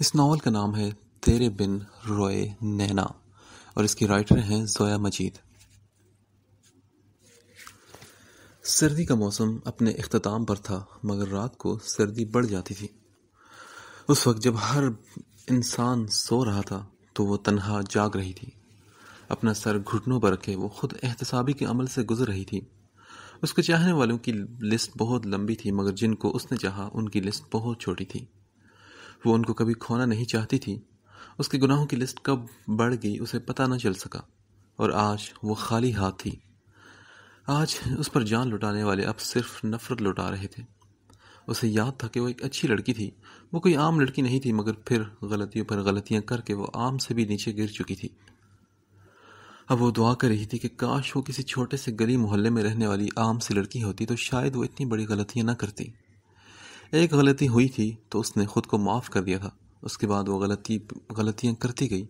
इस नावल का नाम है तेरे बिन रोए नैना और इसकी राइटर हैं जोया मजीद सर्दी का मौसम अपने अख्ताम पर था मगर रात को सर्दी बढ़ जाती थी उस वक्त जब हर इंसान सो रहा था तो वो तनहा जाग रही थी अपना सर घुटनों पर रखे वो खुद एहतसाबी के अमल से गुजर रही थी उसके चाहने वालों की लिस्ट बहुत लंबी थी मगर जिनको उसने चाहा उनकी लिस्ट बहुत छोटी थी वो उनको कभी खोना नहीं चाहती थी उसके गुनाहों की लिस्ट कब बढ़ गई उसे पता न चल सका और आज वो खाली हाथ थी आज उस पर जान लुटाने वाले अब सिर्फ नफरत लुटा रहे थे उसे याद था कि वो एक अच्छी लड़की थी वो कोई आम लड़की नहीं थी मगर फिर गलतियों पर गलतियां करके वो आम से भी नीचे गिर चुकी थी अब वो दुआ कर रही थी कि काश वो किसी छोटे से गली मोहल्ले में रहने वाली आम सी लड़की होती तो शायद वो इतनी बड़ी गलतियां ना करती एक गलती हुई थी तो उसने खुद को माफ़ कर दिया था उसके बाद वो गलती गलतियाँ करती गई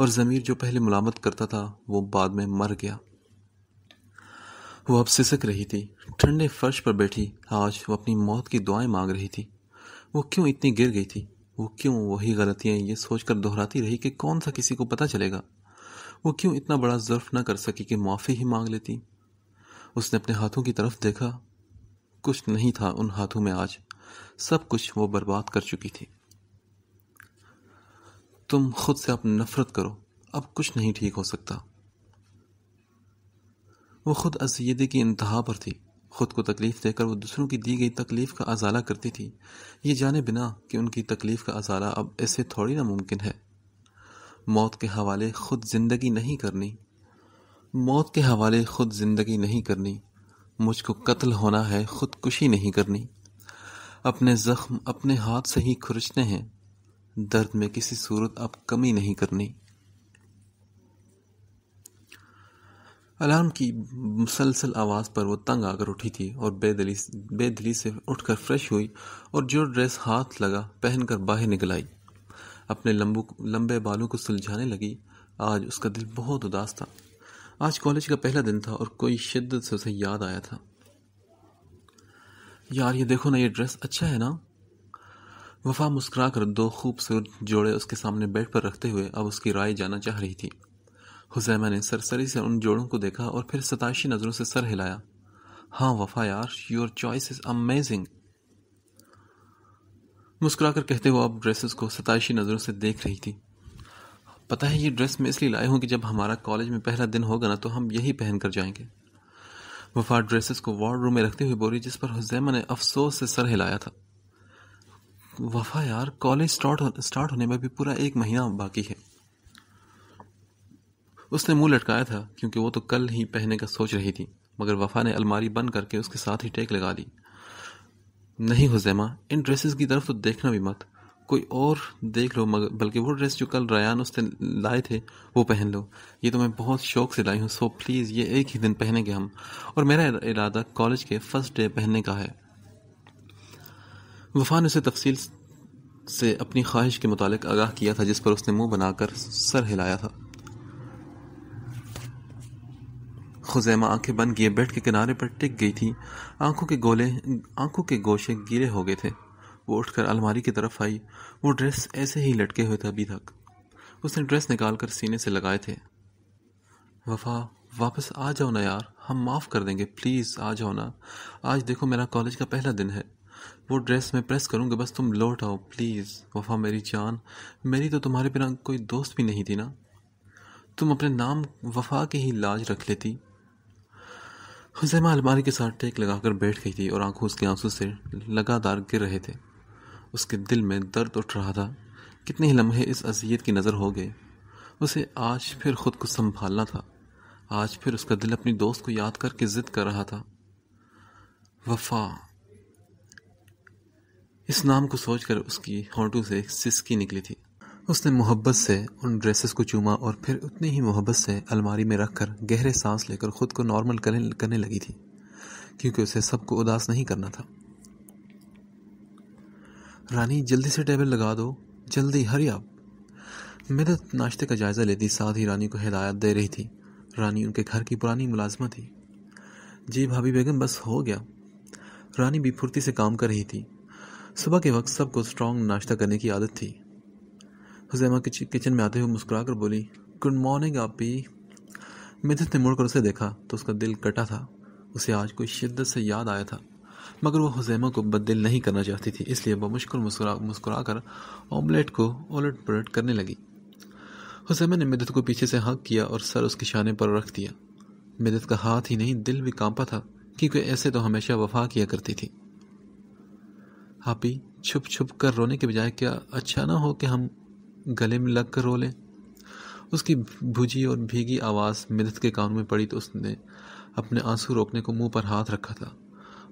और ज़मीर जो पहले मलामत करता था वो बाद में मर गया वो अब सिसक रही थी ठंडे फर्श पर बैठी आज वो अपनी मौत की दुआएं मांग रही थी वो क्यों इतनी गिर गई थी वो क्यों वही गलतियाँ ये सोचकर दोहराती रही कि कौन सा किसी को पता चलेगा वो क्यों इतना बड़ा ज़र्फ ना कर सकी कि माफ़ी ही मांग लेती उसने अपने हाथों की तरफ देखा कुछ नहीं था उन हाथों में आज सब कुछ वो बर्बाद कर चुकी थी तुम खुद से अपनी नफरत करो अब कुछ नहीं ठीक हो सकता वो खुद असीदी की इंतहा पर थी खुद को तकलीफ़ देकर वो दूसरों की दी गई तकलीफ़ का अजाला करती थी ये जाने बिना कि उनकी तकलीफ़ का अजाला अब इससे थोड़ी ना मुमकिन है मौत के हवाले खुद ज़िंदगी नहीं करनी मौत के हवाले खुद ज़िंदगी नहीं करनी मुझको कत्ल होना है खुदकुशी नहीं करनी अपने जख्म अपने हाथ से ही खुरचने हैं दर्द में किसी सूरत अब कमी नहीं करनी अलार्म की मुसलसल आवाज़ पर वो तंग आकर उठी थी और बेदली बेदली से उठकर फ्रेश हुई और जो ड्रेस हाथ लगा पहनकर बाहर निकल आई अपने लंबू लंबे बालों को सुलझाने लगी आज उसका दिल बहुत उदास था आज कॉलेज का पहला दिन था और कोई शिद्दत से उसे याद आया था यार ये देखो ना ये ड्रेस अच्छा है ना वफा मुस्करा कर दो खूबसूरत जोड़े उसके सामने बेड पर रखते हुए अब उसकी राय जाना चाह रही थी हुजैमा ने सरसरी से उन जोड़ों को देखा और फिर सताशी नज़रों से सर हिलाया हाँ वफा यार योर चॉइस इज़ अमेजिंग मुस्करा कर कहते हुए अब ड्रेसेस को सताशी नज़रों से देख रही थी पता है ये ड्रेस मैं इसलिए लाए हूँ कि जब हमारा कॉलेज में पहला दिन होगा ना तो हम यही पहन कर जाएंगे वफा ड्रेसेस को वार्ड रूम में रखते हुए बोली जिस पर हुजैमा ने अफसोस से सर हिलाया था वफा यार कॉलेज स्टार्ट हो, स्टार्ट होने में भी पूरा एक महीना बाकी है उसने मुंह लटकाया था क्योंकि वो तो कल ही पहनने का सोच रही थी मगर वफा ने अलमारी बंद करके उसके साथ ही टेक लगा दी नहीं हुजैमा इन ड्रेसेस की तरफ तो देखना भी मत कोई और देख लो मगर बल्कि वो ड्रेस जो कल रयान उसने लाए थे वो पहन लो ये तो मैं बहुत शौक से लाई हूँ सो प्लीज़ ये एक ही दिन पहनेंगे हम और मेरा इरादा कॉलेज के फर्स्ट डे पहनने का है वफा ने उसे तफसील से अपनी ख्वाहिश के मुतालिक आगाह किया था जिस पर उसने मुंह बनाकर सर हिलाया था खुजैमा आंखें बंद किए बेड के किनारे पर टिक गई थी आंखों के गोले आंखों के गोशे गिरे हो गए थे वो कर अलमारी की तरफ आई वो ड्रेस ऐसे ही लटके हुए थे अभी तक उसने ड्रेस निकाल कर सीने से लगाए थे वफा वापस आ जाओ ना यार हम माफ़ कर देंगे प्लीज़ आ जाओ ना आज देखो मेरा कॉलेज का पहला दिन है वो ड्रेस मैं प्रेस करूँगी बस तुम लौट आओ प्लीज़ वफा मेरी जान मेरी तो तुम्हारे बिना कोई दोस्त भी नहीं थी ना तुम अपने नाम वफा की ही लाज रख लेती हुसैमा अलमारी के साथ टेक लगाकर बैठ गई थी और आंखों उसके आंसू से लगातार गिर रहे थे उसके दिल में दर्द उठ रहा था कितने ही लम्हे इस अजियत की नज़र हो गए उसे आज फिर खुद को संभालना था आज फिर उसका दिल अपनी दोस्त को याद करके ज़िद कर रहा था वफा इस नाम को सोचकर उसकी होंटू से सिसकी निकली थी उसने मोहब्बत से उन ड्रेसेस को चूमा और फिर उतनी ही मोहब्बत से अलमारी में रखकर गहरे सांस लेकर खुद को नॉर्मल करने लगी थी क्योंकि उसे सबको उदास नहीं करना था रानी जल्दी से टेबल लगा दो जल्दी हरी आप मेदत तो नाश्ते का जायज़ा लेती साथ ही रानी को हिदायत दे रही थी रानी उनके घर की पुरानी मुलाजमत थी जी भाभी बेगम बस हो गया रानी भी फुर्ती से काम कर रही थी सुबह के वक्त सबको स्ट्रॉन्ग नाश्ता करने की आदत थी हुजैमा किचन में आते हुए मुस्कुरा कर बोली गुड मॉर्निंग आप भी मेदत ने मुड़कर उसे देखा तो उसका दिल कटा था उसे आज कोई शिद्दत से याद आया था मगर वह हुजैमा को बददिल नहीं करना चाहती थी इसलिए वह मुश्किल मुस्कुरा मुस्कुरा कर ऑमलेट को उलट पलट करने लगी हुसैमा ने मिदत को पीछे से हक किया और सर उसके शाने पर रख दिया मिदत का हाथ ही नहीं दिल भी कांपा था क्योंकि ऐसे तो हमेशा वफा किया करती थी हापी छुप छुप कर रोने के बजाय क्या अच्छा ना हो कि हम गले में लग कर रो लें उसकी भुजी और भीगी आवाज़ मिदत के कान में पड़ी तो उसने अपने आंसू रोकने को मुंह पर हाथ रखा था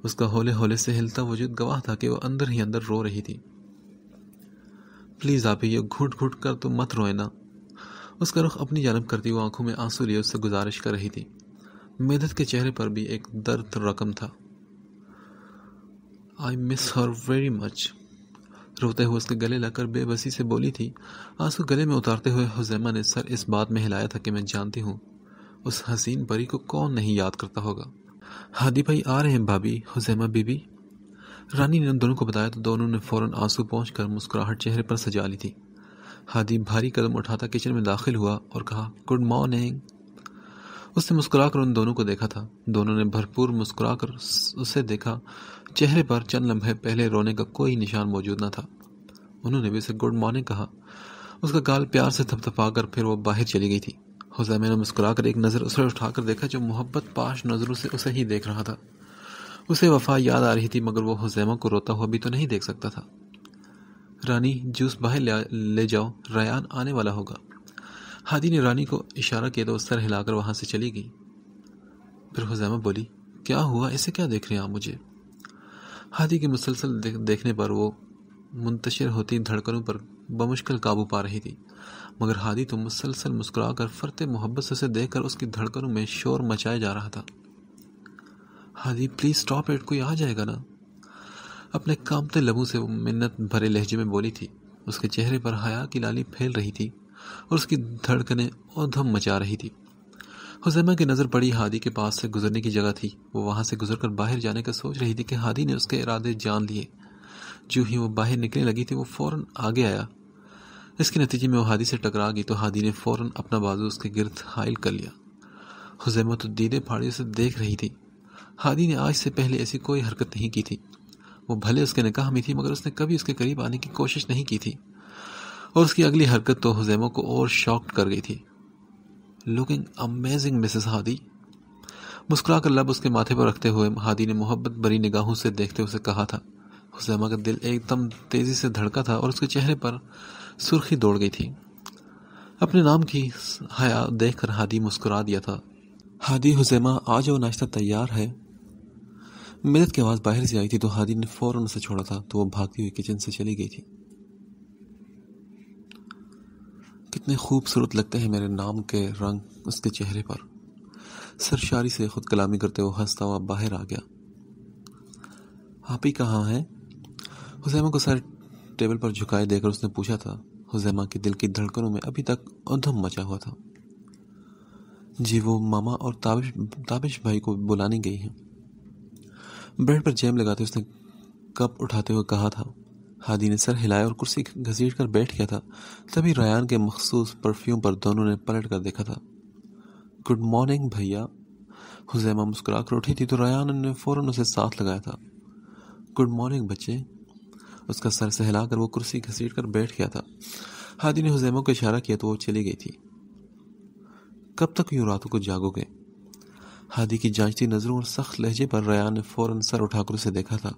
उसका होले होले से हिलता वजूद गवाह था कि वह अंदर ही अंदर रो रही थी प्लीज़ आप ये घुट घुट कर तो मत रोए ना उसका रुख अपनी जानब करती हुई आंखों में आंसू लिए उससे गुजारिश कर रही थी मेदत के चेहरे पर भी एक दर्द रकम था I miss her very much रोते हुए उसके गले लाकर बेबसी से बोली थी आंसू गले में उतारते हुए हुजैमा ने सर इस बात में हिलाया था कि मैं जानती हूँ उस हसीन परी को कौन नहीं याद करता होगा हादी भाई आ रहे हैं भाभी हुजैमा बीबी रानी ने दोनों को बताया तो दोनों ने फ़ौरन आंसू पहुँच कर मुस्कुराहट चेहरे पर सजा ली थी हादी भारी कदम उठाता किचन में दाखिल हुआ और कहा गुड मॉर्निंग उसने मुस्कुरा कर उन दोनों को देखा था दोनों ने भरपूर मुस्कुरा कर उसे देखा चेहरे पर चंद लम्हे पहले रोने का कोई निशान मौजूद न था उन्होंने भी उसे गुड मॉर्निंग कहा उसका गाल प्यार से थपथपा कर फिर वो बाहर चली गई थी हुजैमे ने कर एक नज़र उसे उठाकर देखा जो मोहब्बत पाश नज़रों से उसे ही देख रहा था उसे वफा याद आ रही थी मगर वह हुजैमा को रोता हुआ भी तो नहीं देख सकता था रानी जूस बाहर ले जाओ रयान आने वाला होगा हादी ने रानी को इशारा किया तो सर हिलाकर वहाँ से चली गई फिर हुजैमा बोली क्या हुआ इसे क्या देख रहे हैं आप मुझे हादी के मुसलसल देखने पर वो मुंतशिर होती धड़कनों पर बमुश्किल काबू पा रही थी मगर हादी तो मुसलसल मुस्कुरा कर फरते मोहब्बत से देखकर उसकी धड़कनों में शोर मचाया जा रहा था हादी प्लीज़ स्टॉप एट कोई आ जाएगा ना अपने कामते लबों से वो मिन्नत भरे लहजे में बोली थी उसके चेहरे पर हया की लाली फैल रही थी और उसकी धड़कने और धम मचा रही थी हुजैमा की नज़र पड़ी हादी के पास से गुजरने की जगह थी वो वहाँ से गुजरकर बाहर जाने का सोच रही थी कि हादी ने उसके इरादे जान लिए जो ही वो बाहर निकलने लगी थी वो फ़ौरन आगे आया इसके नतीजे में वो हादी से टकरा गई तो हादी ने फ़ौर अपना बाजू उसके गिरद हायल कर लिया हुजैमा तो दीदे फाड़े उसे देख रही थी हादी ने आज से पहले ऐसी कोई हरकत नहीं की थी वो भले उसके निकाह में थी मगर उसने कभी उसके करीब आने की कोशिश नहीं की थी और उसकी अगली हरकत तो हुजैमा को और शॉक कर गई थी लुकिंग अमेजिंग मिसेस हादी मुस्कुराकर लब उसके माथे पर रखते हुए हादी ने मोहब्बत भरी निगाहों से देखते उसे कहा था हुसैमा का दिल एकदम तेज़ी से धड़का था और उसके चेहरे पर सुर्खी दौड़ गई थी अपने नाम की हया देख कर हादी मुस्कुरा दिया था हादी हुसैमा आ जाओ नाश्ता तैयार है मिलत की आवाज़ बाहर से आई थी तो हादी ने फ़ौरन उसे छोड़ा था तो वो भागती हुई किचन से चली गई थी कितने खूबसूरत लगते हैं मेरे नाम के रंग उसके चेहरे पर सरशारी से खुद कलामी करते हुए हंसता हुआ बाहर आ गया आप ही कहाँ हैं हुजैमा को सर टेबल पर झुकाए देकर उसने पूछा था हुजैमा के दिल की धड़कनों में अभी तक अधम मचा हुआ था जी वो मामा और ताबिश ताबिश भाई को बुलाने गई हैं ब्रेड पर जैम लगाते उसने कप उठाते हुए कहा था हादी ने सर हिलाया और कुर्सी घसीट कर बैठ गया था तभी रयान के मखसूस परफ्यूम पर दोनों ने पलट कर देखा था गुड मॉर्निंग भैया हुजैमा मुस्कुरा कर उठी थी तो रयान ने फ़ौरन उसे साथ लगाया था गुड मॉर्निंग बच्चे उसका सर कर वो कुर्सी घसीट कर बैठ गया था हादी ने हुजैमा को इशारा किया तो वो चली गई थी कब तक यूं रातों को जागोगे हादी की जांचती नज़रों और सख्त लहजे पर रयान ने फौरन सर उठाकर उसे देखा था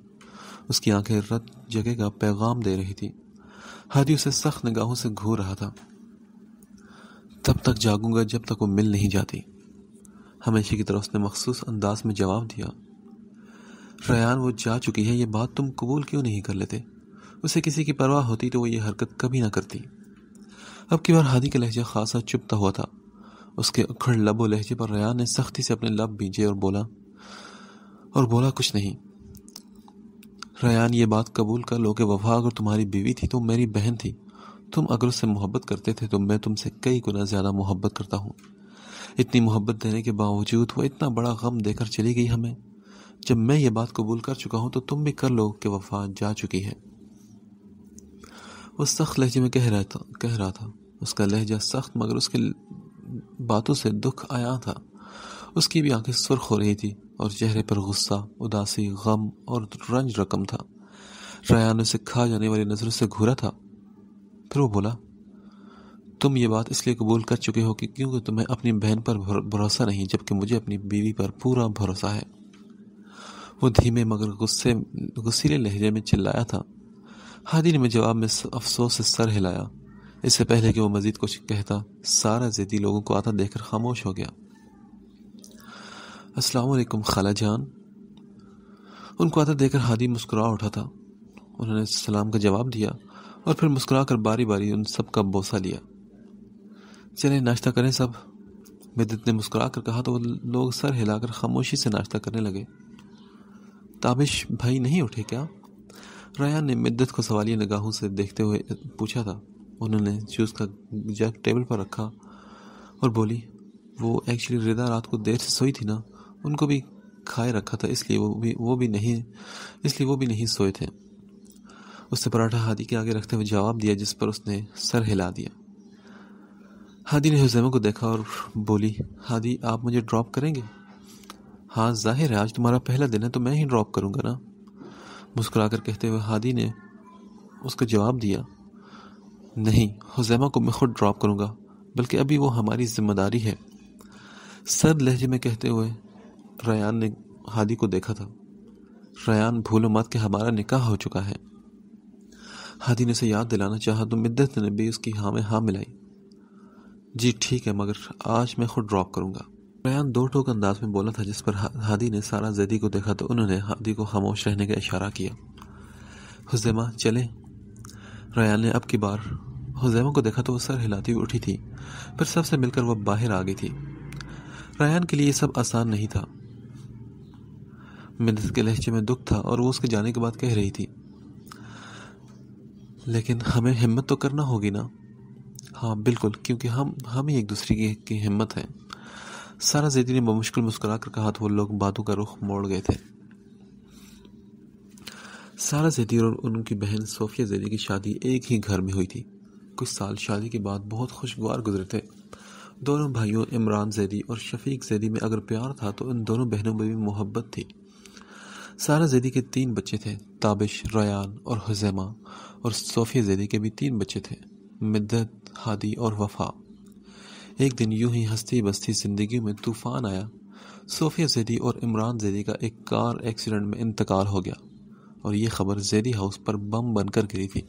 उसकी आंखें रत जगह का पैगाम दे रही थी हादी उसे सख्त निगाहों से घूर रहा था तब तक जागूंगा जब तक वो मिल नहीं जाती हमेशा की तरह उसने मखसूस अंदाज में जवाब दिया रयान वो जा चुकी है ये बात तुम कबूल क्यों नहीं कर लेते उसे किसी की परवाह होती तो वो ये हरकत कभी ना करती अब की बार हादी का लहजा खासा चुपता हुआ था उसके अखड़ लब लहजे पर रया ने सख्ती से अपने लब बींचे और बोला और बोला कुछ नहीं रयान ये बात कबूल कर लो कि वफा अगर तुम्हारी बीवी थी तो मेरी बहन थी तुम अगर उससे मोहब्बत करते थे तो मैं तुमसे कई गुना ज़्यादा मोहब्बत करता हूँ इतनी मोहब्बत देने के बावजूद वो इतना बड़ा गम देकर चली गई हमें जब मैं ये बात कबूल कर चुका हूँ तो तुम भी कर लो कि वफा जा चुकी है वो सख्त लहजे में कह रहा था कह रहा था उसका लहजा सख्त मगर उसके बातों से दुख आया था उसकी भी आंखें सुर्ख हो रही थी और चेहरे पर गुस्सा उदासी गम और रंज रकम था रयान उसे खा जाने वाली नज़रों से घूरा था फिर वो बोला तुम ये बात इसलिए कबूल कर चुके हो कि क्योंकि तुम्हें अपनी बहन पर भरोसा नहीं जबकि मुझे अपनी बीवी पर पूरा भरोसा है वो धीमे मगर गुस्से गुस्सीले लहजे में चिल्लाया था हादी ने मुझे जवाब में अफसोस से सर हिलाया इससे पहले कि वो मजीद कुछ कहता सारा जिदी लोगों को आता देखकर खामोश हो गया असलकुम खाला जान उनको आता देखकर हादी मुस्कुरा उठा था उन्होंने सलाम का जवाब दिया और फिर मुस्कुरा कर बारी बारी उन सब का बोसा लिया चले नाश्ता करें सब बिदत ने मुस्कुरा कर कहा तो लोग सर हिलाकर खामोशी से नाश्ता करने लगे ताबिश भाई नहीं उठे क्या रया ने मिद्दत को सवालिया निगाहों से देखते हुए पूछा था उन्होंने जूस का जग टेबल पर रखा और बोली वो एक्चुअली रिदा रात को देर से सोई थी ना उनको भी खाए रखा था इसलिए वो भी वो भी नहीं इसलिए वो भी नहीं सोए थे उसने पराठा हादी के आगे रखते हुए जवाब दिया जिस पर उसने सर हिला दिया हादी ने हुसैमा को देखा और बोली हादी आप मुझे ड्रॉप करेंगे हाँ जाहिर है आज तुम्हारा पहला दिन है तो मैं ही ड्रॉप करूँगा ना मुस्कुरा कर कहते हुए हादी ने उसका जवाब दिया नहीं हुजैमा को मैं खुद ड्रॉप करूँगा बल्कि अभी वो हमारी जिम्मेदारी है सर लहजे में कहते हुए रयान ने हादी को देखा था रयान भूलो मत के हमारा निकाह हो चुका है हादी ने उसे याद दिलाना चाहा तो मिद्दत ने भी उसकी हाँ में हाँ मिलाई जी ठीक है मगर आज मैं खुद ड्रॉप करूँगा बयान दो टोक अंदाज में बोला था जिस पर हादी ने सारा जैदी को देखा तो उन्होंने हादी को खामोश रहने का इशारा किया हुजैमा चले रयान ने अब की बार हुजैमा को देखा तो वह सर हिलाती हुई उठी थी फिर सबसे मिलकर वह बाहर आ गई थी रयान के लिए सब आसान नहीं था मिनस के लहजे में दुख था और वो उसके जाने के बाद कह रही थी लेकिन हमें हिम्मत तो करना होगी ना हाँ बिल्कुल क्योंकि हम हम ही एक दूसरे की, की हिम्मत है सारा जैदी ने बमुश्किल मुस्कुरा कर कहा तो वो लोग बातों का रुख मोड़ गए थे सारा जैदी और उनकी बहन सोफिया जैदी की शादी एक ही घर में हुई थी कुछ साल शादी के बाद बहुत खुशगवार गुजरे थे दोनों भाइयों इमरान जैदी और शफीक जैदी में अगर प्यार था तो इन दोनों बहनों में भी मोहब्बत थी सारा जैदी के तीन बच्चे थे ताबिश रयान और हजैमा और सोफिया जैदी के भी तीन बच्चे थे मिद्दत हादी और वफा एक दिन यूं ही हंसती बस्ती जिंदगी में तूफान आया सोफिया जैदी और इमरान जैदी का एक कार एक्सीडेंट में इंतकाल हो गया और ये खबर जैदी हाउस पर बम बनकर गिरी थी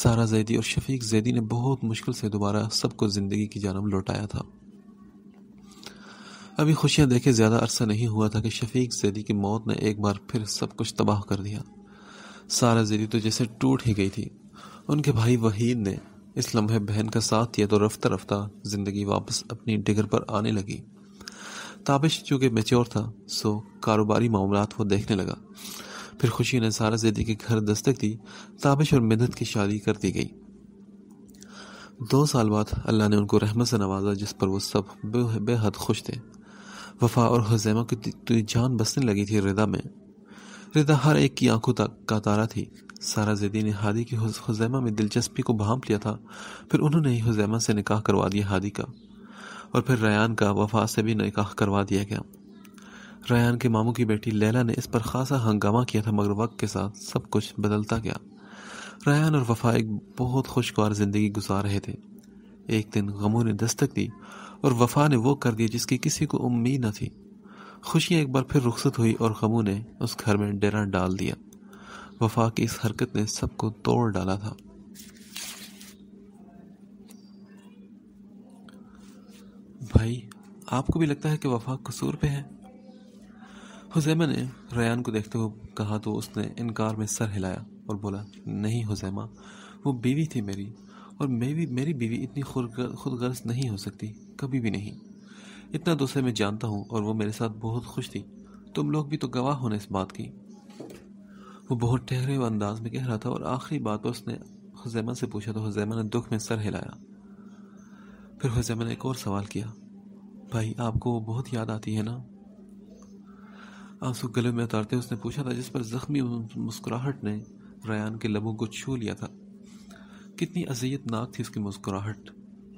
सारा जैदी और शफीक जैदी ने बहुत मुश्किल से दोबारा सबको ज़िंदगी की जानब लौटाया था अभी खुशियां देखे ज़्यादा अरसा नहीं हुआ था कि शफीक जैदी की मौत ने एक बार फिर सब कुछ तबाह कर दिया सारा जैदी तो जैसे टूट ही गई थी उनके भाई वहीद ने इस लम्हे बहन का साथ दिया तो रफ्ता रफ्ता ज़िंदगी वापस अपनी डिगर पर आने लगी ताबिश चूँकि मेच्योर था सो कारोबारी मामला वो देखने लगा फिर खुशी ने सारा जैदी के घर दस्तक दी ताबिश और मिन्नत की शादी कर दी गई दो साल बाद अल्लाह ने उनको रहमत से नवाजा जिस पर वो सब बेहद खुश थे वफा और हजैमा की जान बसने लगी थी रिदा में रिदा हर एक की आंखों तक का तारा थी सारा जैदी ने हादी की हुजैमा में दिलचस्पी को भांप लिया था फिर उन्होंने ही हुजैमा से निकाह करवा दिया हादी का और फिर रयान का वफा से भी निकाह करवा दिया गया रयान के मामू की बेटी लैला ने इस पर खासा हंगामा किया था मगर वक्त के साथ सब कुछ बदलता गया रयान और वफा एक बहुत खुशगवार ज़िंदगी गुजार रहे थे एक दिन गमों ने दस्तक दी और वफा ने वो कर दिया जिसकी किसी को उम्मीद न थी खुशियाँ एक बार फिर रुखसत हुई और गमों ने उस घर में डेरा डाल दिया वफा की इस हरकत ने सबको तोड़ डाला था भाई आपको भी लगता है कि वफा कसूर पे है हुजैमा ने रयान को देखते हुए कहा तो उसने इनकार में सर हिलाया और बोला नहीं हुजैमा वो बीवी थी मेरी और मेरी मेरी बीवी इतनी खुद गर्ज नहीं हो सकती कभी भी नहीं इतना दूसरे तो मैं जानता हूँ और वो मेरे साथ बहुत खुश थी तुम लोग भी तो गवाह होने इस बात की वो बहुत ठहरे हुए अंदाज में कह रहा था और आखिरी बात पर उसने हुजैमा से पूछा तो हुजैमा ने दुख में सर हिलाया फिर हुजैमा ने एक और सवाल किया भाई आपको वो बहुत याद आती है ना आंसू गले में उतारते उसने पूछा था जिस पर जख्मी मुस्कुराहट ने रयान के लबों को छू लिया था कितनी अजियतनाक थी उसकी मुस्कुराहट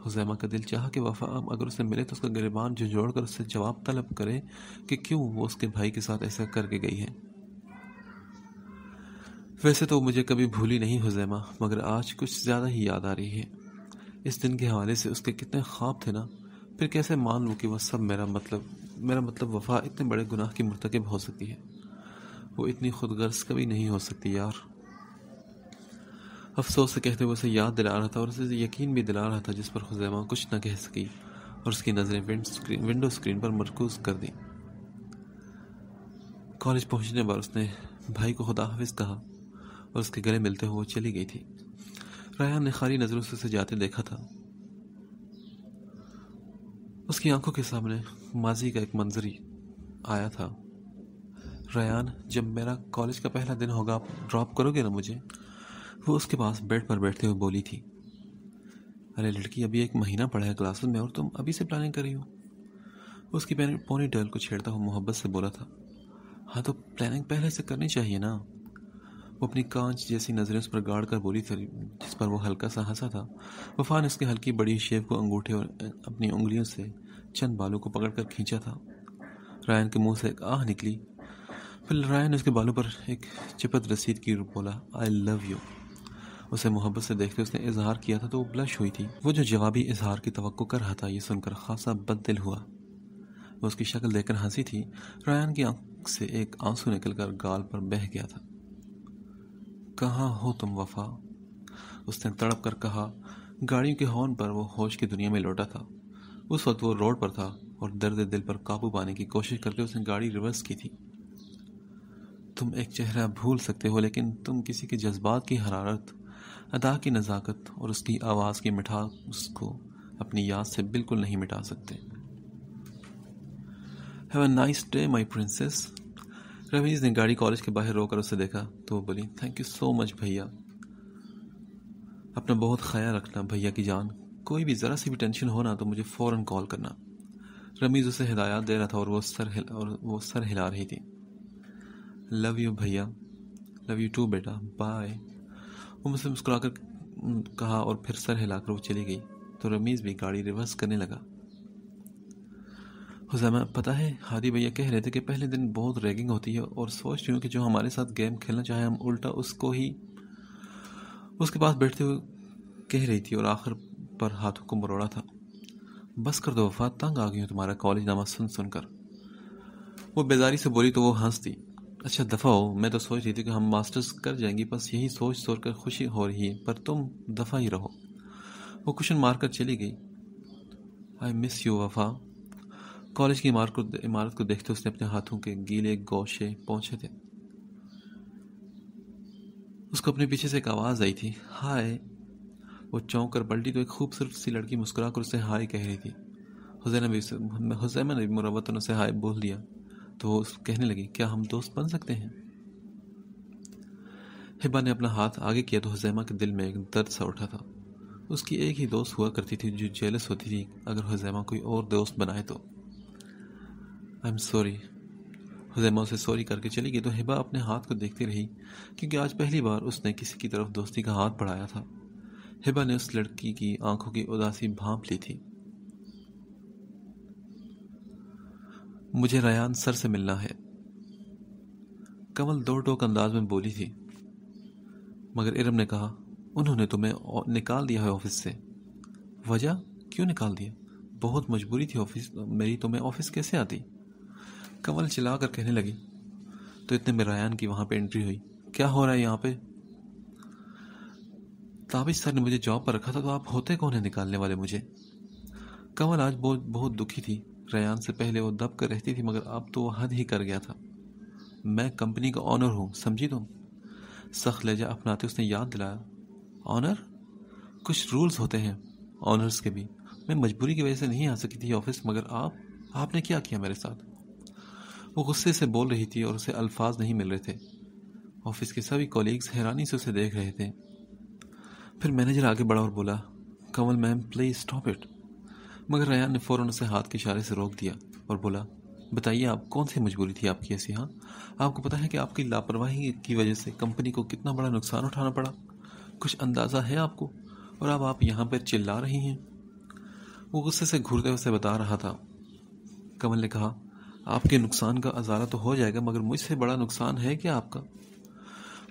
हुजैमा का दिल चाह कि वफा अब अगर उससे मिले तो उसका गिरबान झुंझोड़ कर उससे जवाब तलब करे कि क्यों वो उसके भाई के साथ ऐसा करके गई है वैसे तो मुझे कभी भूली नहीं हुजैमा मगर आज कुछ ज़्यादा ही याद आ रही है इस दिन के हवाले से उसके कितने ख्वाब थे ना फिर कैसे मान लूँ कि वह सब मेरा मतलब मेरा मतलब वफा इतने बड़े गुनाह की मरतकब हो सकती है वो इतनी खुद गर्ज कभी नहीं हो सकती यार अफसोस से कहते हुए उसे याद दिला रहा था और उसे यकीन भी दिला रहा था जिस पर खुजैमा कुछ न कह सकी और उसकी नज़रें विंडो स्क्रीन पर मरकूज कर दी कॉलेज पहुंचने पर उसने भाई को खुदा हाफिज़ कहा और उसके गले मिलते हुए चली गई थी रायान ने खाली नज़रों से उसे जाते देखा था उसकी आंखों के सामने माजी का एक मंजरी आया था रयान जब मेरा कॉलेज का पहला दिन होगा आप ड्रॉप करोगे ना मुझे वो उसके पास बेड पर बैठते हुए बोली थी अरे लड़की अभी एक महीना पढ़ा है क्लासेस में और तुम अभी से प्लानिंग कर रही हो उसकी मैंने पोनी डल को छेड़ता हुआ मोहब्बत से बोला था हाँ तो प्लानिंग पहले से करनी चाहिए ना वो अपनी कांच जैसी नज़रें उस पर गाड़ कर बोली थी जिस पर वो हल्का सा हंसा था वफान ने उसके हल्की बड़ी शेव को अंगूठे और अपनी उंगलियों से चंद बालों को पकड़कर खींचा था रायन के मुंह से एक आह निकली फिर रायन उसके बालों पर एक चिपत रसीद की बोला आई लव यू उसे मोहब्बत से देखते उसने इजहार किया था तो वो ब्लश हुई थी वो जो जवाबी इजहार की तवक्को कर रहा था ये सुनकर खासा बद दिल हुआ वो उसकी शक्ल देखकर हंसी थी रायन की आंख से एक आंसू निकलकर गाल पर बह गया था कहाँ हो तुम वफा उसने तड़प कर कहा गाड़ियों के हॉर्न पर वो होश की दुनिया में लौटा था उस वक्त वो रोड पर था और दर्द दिल पर काबू पाने की कोशिश करके उसने गाड़ी रिवर्स की थी तुम एक चेहरा भूल सकते हो लेकिन तुम किसी के जज्बात की हरारत अदा की नज़ाकत और उसकी आवाज़ की मिठास उसको अपनी याद से बिल्कुल नहीं मिटा सकते have a nice day my princess रवीज ने गाड़ी कॉलेज के बाहर रोकर उसे देखा तो वो बोली थैंक यू सो मच भैया अपना बहुत ख्याल रखना भैया की जान कोई भी ज़रा सी भी टेंशन हो ना तो मुझे फ़ौर कॉल करना रमीज़ उसे हिदायत दे रहा था और वो सर हिला और वो सर हिला रही थी लव यू भैया लव यू टू बेटा बाय वो मुझसे मुस्कुरा कर कहा और फिर सर हिलाकर वो चली गई तो रमीज़ भी गाड़ी रिवर्स करने लगा हुजैमा पता है हादी भैया कह रहे थे कि पहले दिन बहुत रैगिंग होती है और सोच रही हूँ कि जो हमारे साथ गेम खेलना चाहे हम उल्टा उसको ही उसके पास बैठते हुए कह रही थी और आखिर पर हाथों को मरोड़ा था बस कर दो वफा तंग आ गई हूँ तुम्हारा कॉलेज नामा सुन सुनकर वो बेजारी से बोली तो वो हंस दी अच्छा दफ़ा हो मैं तो सोच रही थी कि हम मास्टर्स कर जाएंगी बस यही सोच सोच कर खुशी हो रही है पर तुम दफ़ा ही रहो वो कुशन मार कर चली गई I miss you Wafa college की इमारत को इमारत को देखते उसने अपने हाथों के गीले गोशे पहुंचे थे उसको अपने पीछे से एक आवाज़ आई थी हाय वो चौंक कर पलटी तो एक खूबसूरत सी लड़की मुस्कुरा कर उससे हाय कह रही थी हुसैन अभी हुसैमा ने मुरवत ने उसे हाय बोल दिया तो वो कहने लगी क्या हम दोस्त बन सकते हैं हिबा ने अपना हाथ आगे किया तो हुजैमा के दिल में एक दर्द सा उठा था उसकी एक ही दोस्त हुआ करती थी जो जेलस होती थी अगर हुजैमा कोई और दोस्त बनाए तो आई एम सॉरी हजैमा उसे सॉरी करके चली गई तो हिबा अपने हाथ को देखती रही क्योंकि आज पहली बार उसने किसी की तरफ दोस्ती का हाथ बढ़ाया था हिबा ने उस लड़की की आंखों की उदासी भांप ली थी मुझे रयान सर से मिलना है कमल दो टोक अंदाज में बोली थी मगर इरम ने कहा उन्होंने तुम्हें निकाल दिया है ऑफिस से वजह क्यों निकाल दिया बहुत मजबूरी थी ऑफिस मेरी तुम्हें ऑफिस कैसे आती कंवल कर कहने लगी तो इतने में रायान की वहाँ पे एंट्री हुई क्या हो रहा है यहाँ पे ताबिश सर ने मुझे जॉब पर रखा था तो आप होते कौन है निकालने वाले मुझे कंवल आज बहुत बहुत दुखी थी रयान से पहले वो दब कर रहती थी मगर अब तो वो हद ही कर गया था मैं कंपनी का ऑनर हूँ समझी तुम सख्त लहजा अपनाते उसने याद दिलाया ऑनर कुछ रूल्स होते हैं ऑनर्स के भी मैं मजबूरी की वजह से नहीं आ सकी थी ऑफिस मगर आप आपने क्या किया मेरे साथ वो गुस्से से बोल रही थी और उसे अल्फाज नहीं मिल रहे थे ऑफिस के सभी कॉलीग्स हैरानी से उसे देख रहे थे फिर मैनेजर आगे बढ़ा और बोला Kanwal ma'am please stop it मगर रयान ने फ़ौरन उसे हाथ के इशारे से रोक दिया और बोला बताइए आप कौन सी मजबूरी थी आपकी ऐसी हाँ आपको पता है कि आपकी लापरवाही की वजह से कंपनी को कितना बड़ा नुकसान उठाना पड़ा कुछ अंदाज़ा है आपको और अब आप, यहाँ पर चिल्ला रही हैं वो गुस्से से घूरते हुए बता रहा था कमल ने कहा आपके नुकसान का अजारा तो हो जाएगा मगर मुझसे बड़ा नुकसान है क्या आपका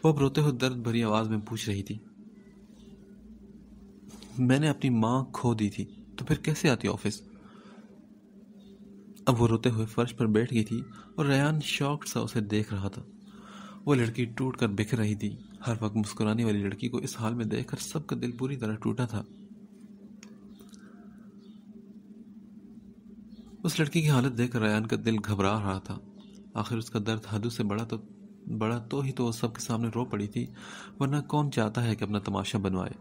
वह रोते हुए दर्द भरी आवाज में पूछ रही थी मैंने अपनी माँ खो दी थी तो फिर कैसे आती ऑफिस अब वो रोते हुए फर्श पर बैठ गई थी और रयान शौक सा उसे देख रहा था वो लड़की टूट कर बिखर रही थी हर वक्त मुस्कुराने वाली लड़की को इस हाल में देखकर सबका दिल बुरी तरह टूटा था उस लड़की की हालत देखकर रयान का दिल घबरा रहा था आखिर उसका दर्द हदों से बड़ा तो बड़ा तो ही तो वो सबके सामने रो पड़ी थी वरना कौन चाहता है कि अपना तमाशा बनवाए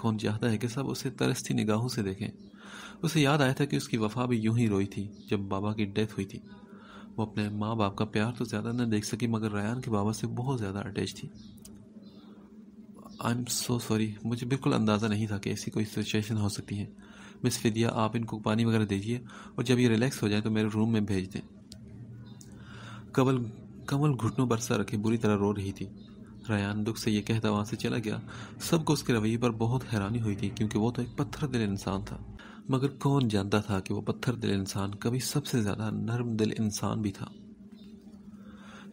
कौन चाहता है कि सब उसे तरसती निगाहों से देखें उसे याद आया था कि उसकी वफा भी यूं ही रोई थी जब बाबा की डेथ हुई थी वो अपने माँ बाप का प्यार तो ज़्यादा न देख सकी मगर रयान के बाबा से बहुत ज़्यादा अटैच थी आई एम सो सॉरी मुझे बिल्कुल अंदाज़ा नहीं था कि ऐसी कोई सिचुएशन हो सकती है मिस फिदिया आप इनको पानी वगैरह दीजिए और जब ये रिलैक्स हो जाए तो मेरे रूम में भेज दें कमल कमल घुटनों बरसा रखे बुरी तरह रो रही थी रयान दुख से ये कहता वहाँ से चला गया सबको उसके रवैये पर बहुत हैरानी हुई थी क्योंकि वो तो एक पत्थर दिल इंसान था मगर कौन जानता था कि वो पत्थर दिल इंसान कभी सबसे ज़्यादा नर्म दिल इंसान भी था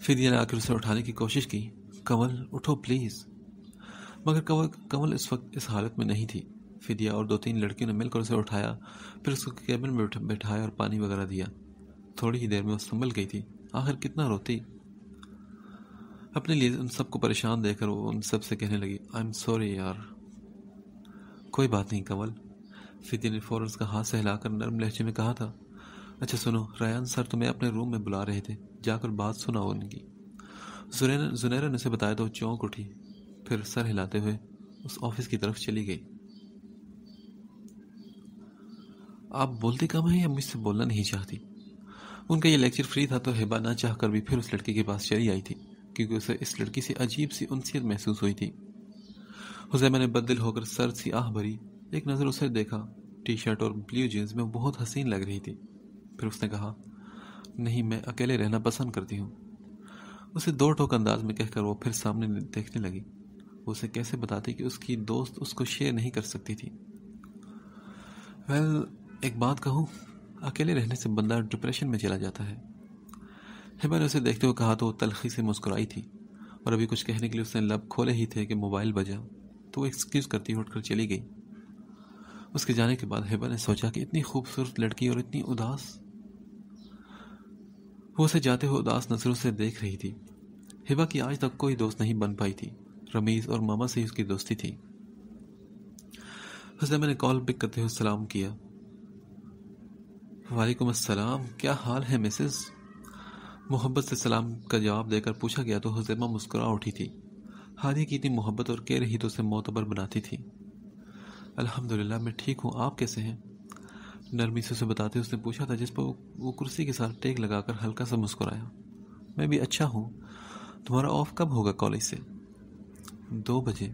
फिदिया ने आकर उसे उठाने की कोशिश की कमल उठो प्लीज़ मगर कमल कमल इस वक्त इस हालत में नहीं थी फिदिया और दो तीन लड़कियों ने मिलकर उसे उठाया फिर उसको कैबिन में बैठाया और पानी वगैरह दिया थोड़ी ही देर में वो संभल गई थी आखिर कितना रोती अपने लिए उन सबको परेशान देखकर वो उन सब से कहने लगी आई एम सॉरी यार कोई बात नहीं कंवल फिदिया ने फौरन उसका हाथ से हिलाकर नरम लहजे में कहा था अच्छा सुनो रयान सर तुम्हें अपने रूम में बुला रहे थे जाकर बात सुनाओ उनकी जुनेरा ने उसे बताया तो चौंक उठी फिर सर हिलाते हुए उस ऑफिस की तरफ चली गई आप बोलते कम हैं या मुझसे बोलना नहीं चाहती उनका ये लेक्चर फ्री था तो हिबा ना चाह कर भी फिर उस लड़की के पास चली आई थी क्योंकि उसे इस लड़की से अजीब सी उनसीत महसूस हुई थी उसे मैंने बदल होकर सर सी आह भरी एक नज़र उसे देखा टी शर्ट और ब्लू जीन्स में बहुत हसीन लग रही थी फिर उसने कहा नहीं मैं अकेले रहना पसंद करती हूँ उसे दो टोक अंदाज में कहकर वो फिर सामने देखने लगी उसे कैसे बताती कि उसकी दोस्त उसको शेयर नहीं कर सकती थी वेल well, एक बात कहूँ अकेले रहने से बंदा डिप्रेशन में चला जाता है हिमा ने उसे देखते हुए कहा तो तलखी से मुस्कुराई थी और अभी कुछ कहने के लिए उसने लब खोले ही थे कि मोबाइल बजा तो वो एक्सक्यूज़ करती उठकर चली गई उसके जाने के बाद हिबा ने सोचा कि इतनी खूबसूरत लड़की और इतनी उदास वो उसे जाते हुए उदास नज़रों से देख रही थी हिबा की आज तक कोई दोस्त नहीं बन पाई थी रमीज़ और मामा से ही उसकी दोस्ती थी उसने मैंने कॉल पिक करते हुए सलाम किया वालेकुम अस्सलाम क्या हाल है मिसेस मोहब्बत से सलाम का जवाब देकर पूछा गया तो हुजैमा मुस्कुरा उठी थी हादी की इतनी मोहब्बत और केयर ही तो उसे मोतबर बनाती थी अल्हम्दुलिल्लाह मैं ठीक हूँ आप कैसे हैं नरमी से उसे बताते उसने पूछा था जिस पर वो, कुर्सी के साथ टेक लगाकर हल्का सा मुस्कुराया मैं भी अच्छा हूँ तुम्हारा ऑफ कब होगा कॉलेज से दो बजे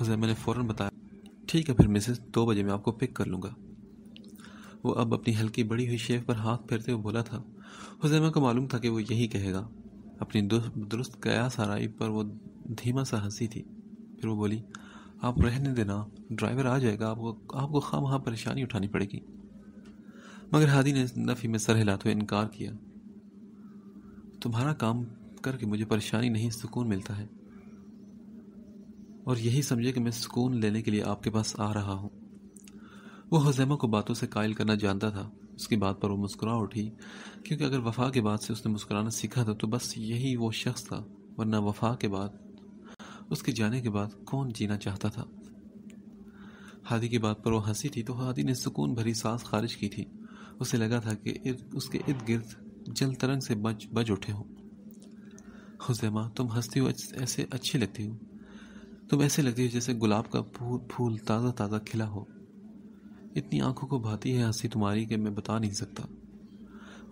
हुजैमा ने फ़ौरन बताया ठीक है फिर मिसेस दो बजे मैं आपको पिक कर लूँगा वो अब अपनी हल्की बड़ी हुई शेफ पर हाथ फेरते हुए बोला था हुजैमा को मालूम था कि वो यही कहेगा अपनी दुरुस्त कयास सराई पर वो धीमा सा हंसी थी फिर वो बोली आप रहने देना ड्राइवर आ जाएगा आपको आपको खाम वहाँ परेशानी उठानी पड़ेगी मगर हादी ने नफ़ी में सर हिलाते हुए इनकार किया तुम्हारा काम करके मुझे परेशानी नहीं सुकून मिलता है और यही समझे कि मैं सुकून लेने के लिए आपके पास आ रहा हूँ वो हजैमा को बातों से कायल करना जानता था उसकी बात पर वो मुस्कुरा उठी क्योंकि अगर वफा के बाद से उसने मुस्कुराना सीखा था तो बस यही वो शख्स था वरना वफा के बाद उसके जाने के बाद कौन जीना चाहता था हादी की बात पर वो हंसी थी तो हादी ने सुकून भरी सांस खारिज की थी उसे लगा था कि इर्द उसके इर्द गिर्द जल तरंग से बज बज उठे हों हुजैमा तुम हंसती हो ऐसे अच्छी लगती हो तुम ऐसे लगती हो जैसे गुलाब का फूल फूल ताज़ा ताज़ा खिला हो इतनी आंखों को भाती है हंसी तुम्हारी कि मैं बता नहीं सकता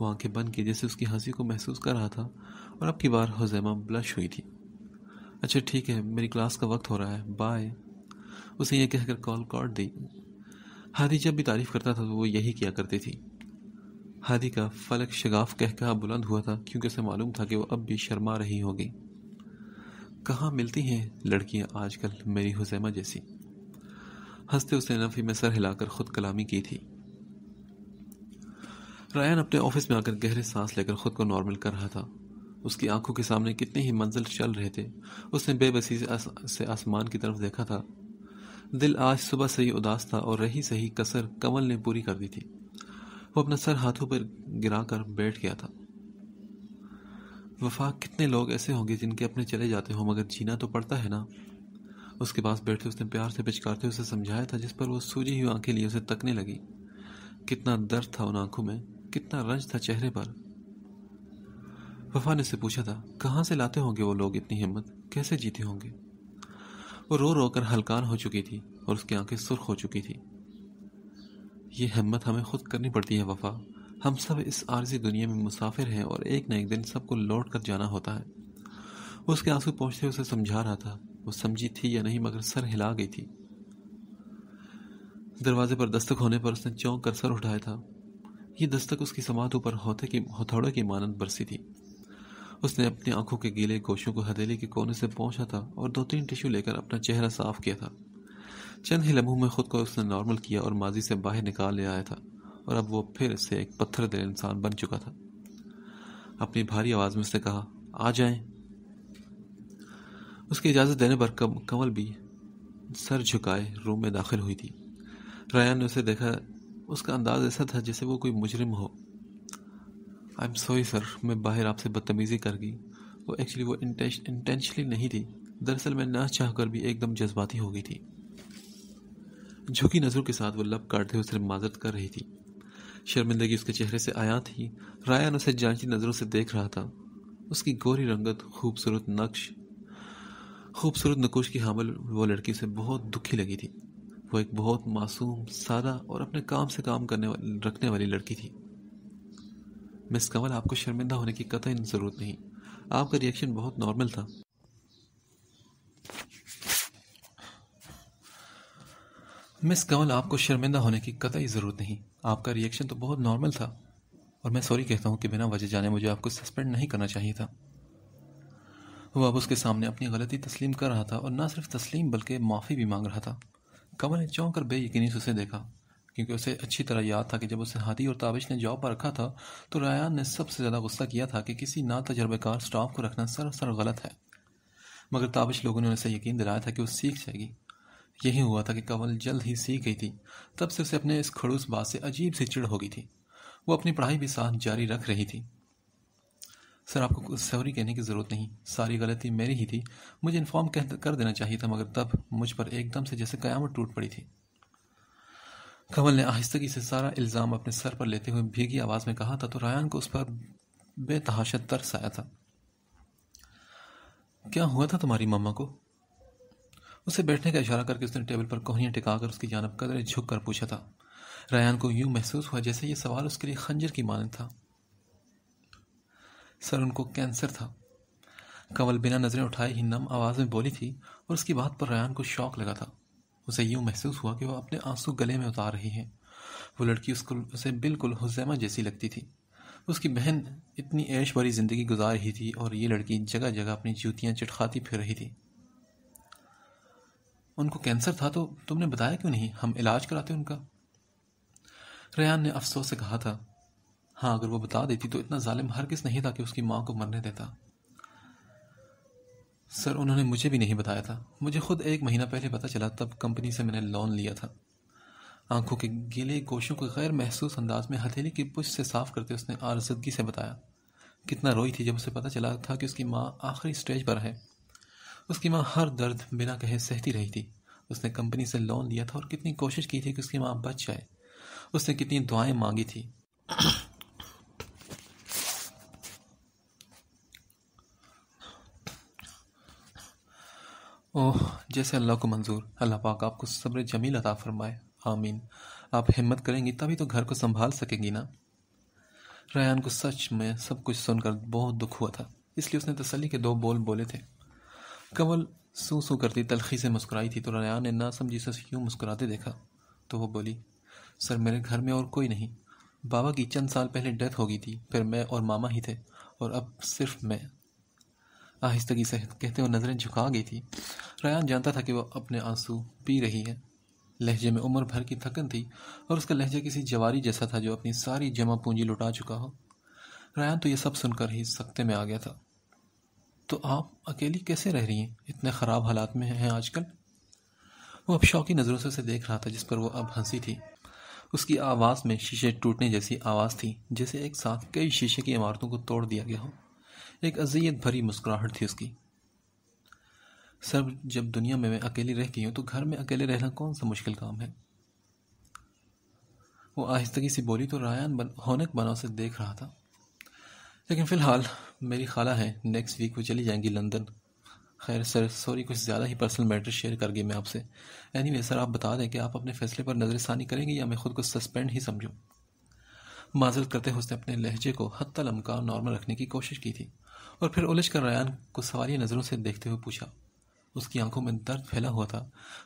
वो आंखें बन के जैसे उसकी हंसी को महसूस कर रहा था और अब की बार हजैमा ब्लश हुई थी अच्छा ठीक है मेरी क्लास का वक्त हो रहा है बाय उसे यह कहकर कॉल काट दी हादी जब भी तारीफ करता था तो वो यही किया करती थी हादी का फलक शगाफ कहकर बुलंद हुआ था क्योंकि उसे मालूम था कि वो अब भी शर्मा रही होगी कहाँ मिलती हैं लड़कियाँ आजकल मेरी हुसैमा जैसी हंसते उसने नफी में सर हिलाकर खुद कलामी की थी रायन अपने ऑफिस में आकर गहरे सांस लेकर खुद को नॉर्मल कर रहा था उसकी आंखों के सामने कितने ही मंजिल चल रहे थे उसने बेबसी से, आस, से आसमान की तरफ देखा था दिल आज सुबह से ही उदास था और रही सही कसर कमल ने पूरी कर दी थी वो अपना सर हाथों पर गिरा कर बैठ गया था वफा कितने लोग ऐसे होंगे जिनके अपने चले जाते हों मगर जीना तो पड़ता है ना उसके पास बैठे उसने प्यार से पिचकारते उसे समझाया था जिस पर वो सूझी हुई आंखें लिए उसे तकने लगी कितना दर्द था उन आंखों में कितना रंज था चेहरे पर वफा ने उसे पूछा था कहाँ से लाते होंगे वो लोग इतनी हिम्मत कैसे जीते होंगे वो रो रो कर हलकान हो चुकी थी और उसकी आंखें सुर्ख हो चुकी थी ये हिम्मत हमें खुद करनी पड़ती है वफा हम सब इस आर्जी दुनिया में मुसाफिर हैं और एक न एक दिन सबको लौट कर जाना होता है उसके आंसू पहुँचते उसे समझा रहा था वो समझी थी या नहीं मगर सर हिला गई थी दरवाजे पर दस्तक होने पर उसने चौंक कर सर उठाया था ये दस्तक उसकी समाधों ऊपर होते की हथौड़े की मानंद बरसी थी उसने अपनी आंखों के गीले गोशों को हथेली के कोने से पहुंचा था और दो तीन टिश्यू लेकर अपना चेहरा साफ किया था चंद ही लम्हों में खुद को उसने नॉर्मल किया और माजी से बाहर निकाल ले आया था और अब वो फिर से एक पत्थर दिल इंसान बन चुका था अपनी भारी आवाज़ में उसने कहा आ जाएं उसकी इजाज़त देने पर कम, कंवल भी सर झुकाए रूम में दाखिल हुई थी रयान ने उसे देखा उसका अंदाज ऐसा था जैसे वो कोई मुजरिम हो आई एम सॉरी सर मैं बाहर आपसे बदतमीज़ी कर गई वो एक्चुअली वो इंटेंशली नहीं थी दरअसल मैं ना चाह कर भी एकदम जज्बाती हो गई थी झुकी नज़रों के साथ वो लब काटते हुए सिर्फ माजरत कर रही थी शर्मिंदगी उसके चेहरे से आया थी रायन उसे जांची नज़रों से देख रहा था उसकी गोरी रंगत खूबसूरत नक्श खूबसूरत नकोश की हामल वो लड़की से बहुत दुखी लगी थी वो एक बहुत मासूम सादा और अपने काम से काम करने वाल, रखने वाली लड़की थी मिस कंवल आपको शर्मिंदा होने की कतई ज़रूरत नहीं आपका रिएक्शन बहुत नॉर्मल था मिस कंवल आपको शर्मिंदा होने की कतई ज़रूरत नहीं आपका रिएक्शन तो बहुत नॉर्मल था और मैं सॉरी कहता हूँ कि बिना वजह जाने मुझे आपको सस्पेंड नहीं करना चाहिए था वह अब उसके सामने अपनी गलती तस्लीम कर रहा था और न सिर्फ तस्लीम बल्कि माफ़ी भी मांग रहा था कमल ने चौंक कर बेयकनी से उसे देखा क्योंकि उसे अच्छी तरह याद था कि जब उसे हाथी और ताबिश ने जॉब पर रखा था तो रयान ने सबसे ज़्यादा गुस्सा किया था कि किसी ना तजर्बेकार स्टाफ को रखना सरासर गलत है मगर ताबिश लोगों ने उसे यकीन दिलाया था कि वो सीख जाएगी यही हुआ था कि कंवल जल्द ही सीख गई थी तब से उसे अपने इस खड़ूस बात से अजीब सी चिड़ हो गई थी वो अपनी पढ़ाई भी साथ जारी रख रही थी सर आपको सॉरी कहने की ज़रूरत नहीं सारी गलती मेरी ही थी मुझे इन्फॉर्म कर देना चाहिए था मगर तब मुझ पर एकदम से जैसे कयामत टूट पड़ी थी कमल ने आहिस्तगी से सारा इल्ज़ाम अपने सर पर लेते हुए भीगी आवाज़ में कहा था तो रायान को उस पर बेतहाशा तरस आया था क्या हुआ था तुम्हारी मम्मा को उसे बैठने का इशारा करके उसने टेबल पर कोहनियाँ टिकाकर उसकी जानब कदर झुक कर पूछा था रायान को यूं महसूस हुआ जैसे ये सवाल उसके लिए खंजर की मानद था सर उनको कैंसर था कंवल बिना नज़रें उठाए ही नम आवाज़ में बोली थी और उसकी बात पर रयान को शौक लगा था उसे यूँ महसूस हुआ कि वह अपने आंसू गले में उतार रही है वो लड़की उसको उसे बिल्कुल हुजैमा जैसी लगती थी उसकी बहन इतनी ऐश भरी ज़िंदगी गुजार रही थी और ये लड़की जगह जगह अपनी जूतियाँ चटखाती फिर रही थी उनको कैंसर था तो तुमने बताया क्यों नहीं हम इलाज कराते उनका रयान ने अफसोस से कहा था हाँ अगर वो बता देती तो इतना जालिम हर किस नहीं था कि उसकी माँ को मरने देता सर उन्होंने मुझे भी नहीं बताया था मुझे खुद एक महीना पहले पता चला तब कंपनी से मैंने लोन लिया था आंखों के गीले गोशों को गैर महसूस अंदाज में हथेली की पुश से साफ करते उसने आरजदगी से बताया कितना रोई थी जब उसे पता चला था कि उसकी माँ आखिरी स्टेज पर है उसकी माँ हर दर्द बिना कहे सहती रही थी उसने कंपनी से लोन लिया था और कितनी कोशिश की थी कि उसकी माँ बच जाए उसने कितनी दुआएं मांगी थी ओह जैसे अल्लाह को मंजूर अल्लाह पाक आपको सब्र जमील अता फरमाए आमीन आप हिम्मत करेंगी तभी तो घर को संभाल सकेंगी ना रयान को सच में सब कुछ सुनकर बहुत दुख हुआ था इसलिए उसने तसली के दो बोल बोले थे कंवल सू सू करती तलखी से मुस्कुराई थी तो रयान ने ना समझी से यूँ मुस्कुराते देखा तो वो बोली सर मेरे घर में और कोई नहीं बाबा की चंद साल पहले डेथ हो गई थी फिर मैं और मामा ही थे और अब सिर्फ मैं आहिस्तगी से कहते हुए नज़रें झुका गई थी रयान जानता था कि वह अपने आंसू पी रही है लहजे में उम्र भर की थकन थी और उसका लहजा किसी जवारी जैसा था जो अपनी सारी जमा पूंजी लुटा चुका हो रयान तो ये सब सुनकर ही सख्ते में आ गया था तो आप अकेली कैसे रह रही हैं इतने ख़राब हालात में हैं आजकल वो अब शौकी नज़रों से उसे देख रहा था जिस पर वो अब हंसी थी उसकी आवाज़ में शीशे टूटने जैसी आवाज़ थी जैसे एक साथ कई शीशे की इमारतों को तोड़ दिया गया हो एक अजियत भरी मुस्कुराहट थी उसकी सर जब दुनिया में मैं अकेली रह गई हूँ तो घर में अकेले रहना कौन सा मुश्किल काम है वो आहिस्तगी सी बोली तो रायान बन, हौनक बना उसे देख रहा था लेकिन फ़िलहाल मेरी खाला है नेक्स्ट वीक वो चली जाएंगी लंदन खैर सर सॉरी कुछ ज़्यादा ही पर्सनल मैटर शेयर कर गई मैं आपसे एनी anyway, सर आप बता दें कि आप अपने फैसले पर नज़रसानी करेंगे या मैं खुद को सस्पेंड ही समझूँ माजरत करते हुए उसने अपने लहजे को हत्तल लमका नॉर्मल रखने की कोशिश की थी और फिर उलझ कर रयान को सवालिया नज़रों से देखते हुए पूछा उसकी आंखों में दर्द फैला हुआ था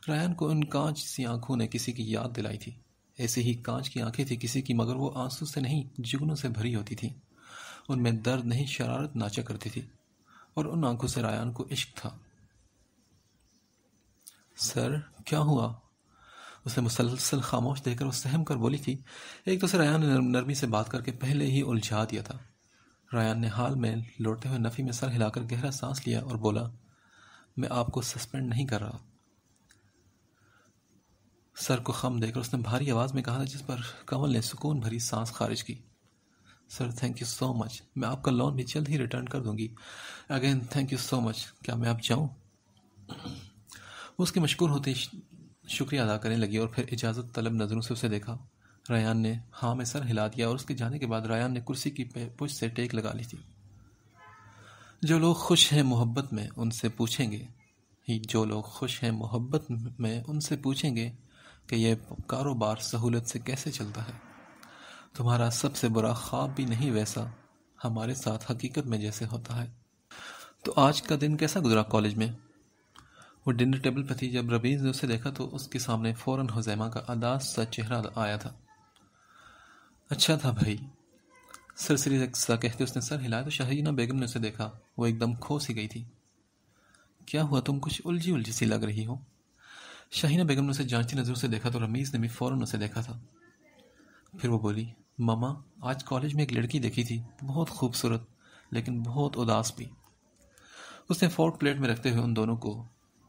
रयान को उन कांच सी आंखों ने किसी की याद दिलाई थी ऐसे ही कांच की आंखें थी किसी की मगर वो आंसू से नहीं जुगनों से भरी होती थी उनमें दर्द नहीं शरारत नाचा करती थी और उन आंखों से रायान को इश्क था सर क्या हुआ उसने मुसलसल खामोश देखकर वो सहम कर बोली थी एक तो से रयान ने नरमी से बात करके पहले ही उलझा दिया था रायान ने हाल में लौटते हुए नफ़ी में सर हिलाकर गहरा सांस लिया और बोला मैं आपको सस्पेंड नहीं कर रहा सर को खम देकर उसने भारी आवाज़ में कहा था जिस पर कंवल ने सुकून भरी सांस खारिज की sir thank you so much मैं आपका लोन भी जल्द ही रिटर्न कर दूंगी again thank you so much क्या मैं आप जाऊँ उसके मशहूर होते शुक्रिया अदा करने लगी और फिर इजाज़त तलब नज़रों से उसे देखा रयान ने हाँ में सर हिला दिया और उसके जाने के बाद रयान ने कुर्सी की पुश से टेक लगा ली थी जो लोग खुश हैं मोहब्बत में उनसे पूछेंगे जो लोग खुश हैं मोहब्बत में उनसे पूछेंगे कि यह कारोबार सहूलत से कैसे चलता है तुम्हारा सबसे बुरा ख्वाब भी नहीं वैसा हमारे साथ हकीकत में जैसे होता है तो आज का दिन कैसा गुजरा कॉलेज में वो डिनर टेबल पर थी जब रबीज़ ने उसे देखा तो उसके सामने फ़ौरन हुजैमा का अदास सा चेहरा आया था अच्छा था भाई सर सरी रक्सा कहते उसने सर हिलाया तो शाहजीना बेगम ने उसे देखा वो एकदम खो सी गई थी क्या हुआ तुम कुछ उलझी उलझी सी लग रही हो शाहीना बेगम ने उसे जांचती नज़रों से देखा तो रमीज़ ने भी फ़ौरन उसे देखा था फिर वो बोली मामा आज कॉलेज में एक लड़की देखी थी बहुत खूबसूरत लेकिन बहुत उदास भी उसने फोर्क प्लेट में रखते हुए उन दोनों को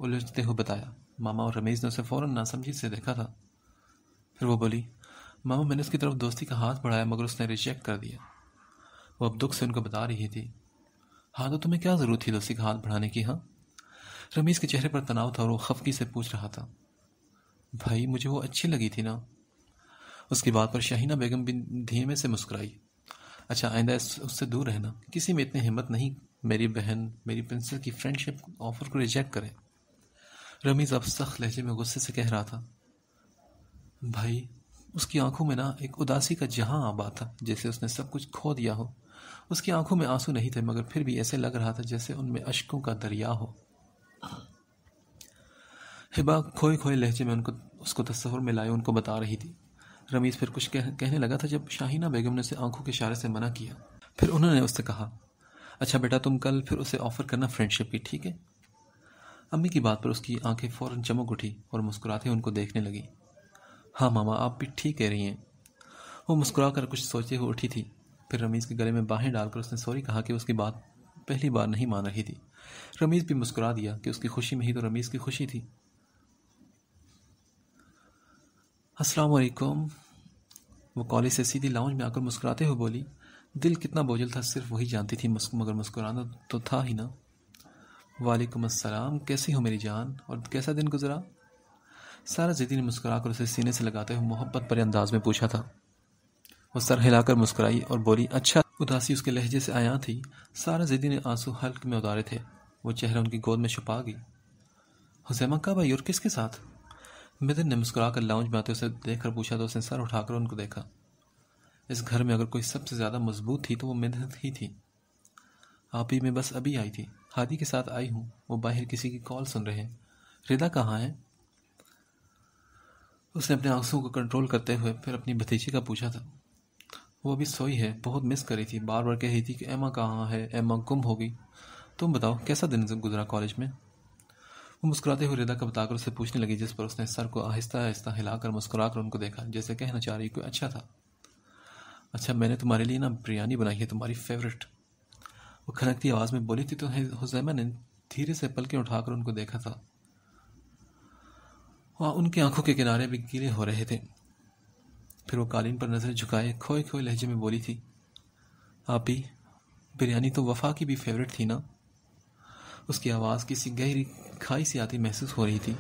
उलझते हुए बताया मामा और रमीज़ ने उसे फ़ौरन नासमझी से देखा था फिर वो बोली मामा मैंने उसकी तरफ दोस्ती का हाथ बढ़ाया मगर उसने रिजेक्ट कर दिया वो अब दुख से उनको बता रही थी हाँ तो तुम्हें क्या ज़रूरत थी दोस्ती का हाथ बढ़ाने की हाँ रमीज के चेहरे पर तनाव था और वो खफकी से पूछ रहा था भाई मुझे वो अच्छी लगी थी ना उसकी बात पर शाहिना बेगम भी धीमे से मुस्कुराई अच्छा आइंदा उससे दूर रहना किसी में इतनी हिम्मत नहीं मेरी बहन मेरी प्रिंसिपल की फ्रेंडशिप ऑफर को रिजेक्ट करे रमीज़ अब सख्त लहजे में गुस्से से कह रहा था भाई उसकी आंखों में ना एक उदासी का जहां आबा था जैसे उसने सब कुछ खो दिया हो उसकी आंखों में आंसू नहीं थे मगर फिर भी ऐसे लग रहा था जैसे उनमें अशकों का दरिया हो हिबा खोए खोए लहजे में उनको उसको तस्वुर में लाए उनको बता रही थी रमीज़ फिर कुछ कह, कहने लगा था जब शाहीना बेगम ने उसे आंखों के इशारे से मना किया फिर उन्होंने उससे कहा अच्छा बेटा तुम कल फिर उसे ऑफ़र करना फ्रेंडशिप की ठीक है अम्मी की बात पर उसकी आंखें फ़ौरन चमक उठी और मुस्कुराते उनको देखने लगी हाँ मामा आप भी ठीक कह रही हैं वो मुस्कुरा कर कुछ सोचे हुए उठी थी फिर रमीज़ के गले में बाहें डालकर उसने सॉरी कहा कि उसकी बात पहली बार नहीं मान रही थी रमीज़ भी मुस्कुरा दिया कि उसकी खुशी में ही तो रमीज़ की खुशी थी अस्सलाम वालेकुम वो कॉलेज से सीधी लाउंज में आकर मुस्कुराते हुए बोली दिल कितना बोझल था सिर्फ वही जानती थी मुस्क मगर मुस्कुराना तो था ही ना वालेकुम अस्सलाम कैसी हो मेरी जान और कैसा दिन गुजरा सारा जिदी ने मुस्कुराकर उसे सीने से लगाते हुए मोहब्बत पर अंदाज में पूछा था वो सर हिलाकर मुस्कुराई और बोली अच्छा उदासी उसके लहजे से आया थी सारा जिदी ने आंसू हल्क में उतारे थे वो चेहरा उनकी गोद में छुपा गई हुसैमा कब आई और किसके साथ मिदिन ने मुस्कुरा कर लाउंज में आते उसे देखकर पूछा तो उसने सर उठाकर उनको देखा इस घर में अगर कोई सबसे ज़्यादा मजबूत थी तो वो मिदिन ही थी आप ही में बस अभी आई थी हादी के साथ आई हूँ वो बाहर किसी की कॉल सुन रहे हैं रिदा कहाँ है उसने अपने आंसुओं को कंट्रोल करते हुए फिर अपनी भतीजी का पूछा था वो अभी सोई है बहुत मिस करी थी बार बार कह रही थी कि एमा कहाँ है एमा गुम हो गई तुम बताओ कैसा दिन गुजरा कॉलेज में वो मुस्कुराते हुए रिदा का बताकर उससे पूछने लगी जिस पर उसने सर को आहिस्ता आहिस्ता हिलाकर मुस्कुराकर उनको देखा जैसे कहना चाह रही कोई अच्छा था अच्छा मैंने तुम्हारे लिए ना बिरयानी बनाई है तुम्हारी फेवरेट वो खनकती आवाज़ में बोली थी तो, तो हुजैमा ने धीरे से पलके उठाकर उनको देखा था वहाँ उनकी आंखों के किनारे भी गीले हो रहे थे फिर वो कालीन पर नज़र झुकाए खोए खोए लहजे में बोली थी आप ही बिरयानी तो वफा की भी फेवरेट थी ना उसकी आवाज़ किसी गहरी खाई सी आती महसूस हो रही थी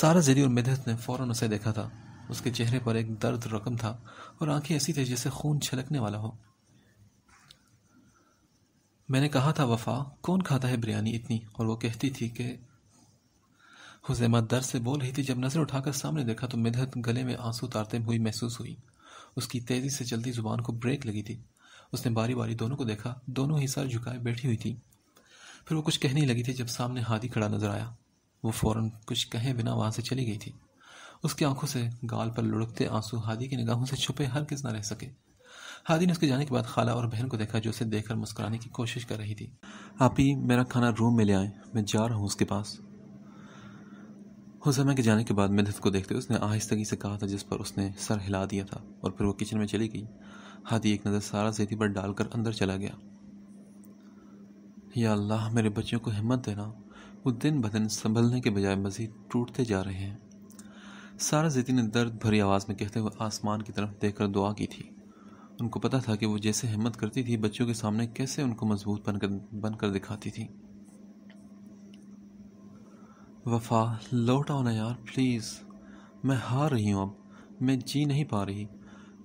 सारा जरी और मेदहत ने फ़ौरन उसे देखा था उसके चेहरे पर एक दर्द रकम था और आंखें ऐसी थी जैसे खून छलकने वाला हो मैंने कहा था वफा कौन खाता है बिरयानी इतनी और वो कहती थी कि हुजैमा दर से बोल रही थी जब नज़र उठाकर सामने देखा तो मिधत गले में आंसू उतारते हुई महसूस हुई उसकी तेज़ी से चलती जुबान को ब्रेक लगी थी उसने बारी बारी दोनों को देखा दोनों ही सर झुकाए बैठी हुई थी फिर वो कुछ कहने लगी थी जब सामने हादी खड़ा नजर आया वो फौरन कुछ कहे बिना वहाँ से चली गई थी उसकी आंखों से गाल पर लुढ़कते आंसू हादी की निगाहों से छुपे हर किस ना रह सके हादी ने उसके जाने के बाद खाला और बहन को देखा जो उसे देखकर मुस्कुराने की कोशिश कर रही थी आप ही मेरा खाना रूम में ले आए मैं जा रहा हूँ उसके पास कुछ समय के जाने के बाद मिधित को देखते हुए उसने आहिस्तगी से कहा था जिस पर उसने सर हिला दिया था और फिर वो किचन में चली गई हाथी एक नज़र सारा जेथी पर डालकर अंदर चला गया या अल्लाह मेरे बच्चों को हिम्मत देना वो दिन ब दिन संभलने के बजाय मज़ीद टूटते जा रहे हैं सारा जैती ने दर्द भरी आवाज़ में कहते हुए आसमान की तरफ देखकर दुआ की थी उनको पता था कि वो जैसे हिम्मत करती थी बच्चों के सामने कैसे उनको मजबूत बनकर बनकर दिखाती थी वफा लौट आओ ना यार प्लीज़ मैं हार रही हूँ अब मैं जी नहीं पा रही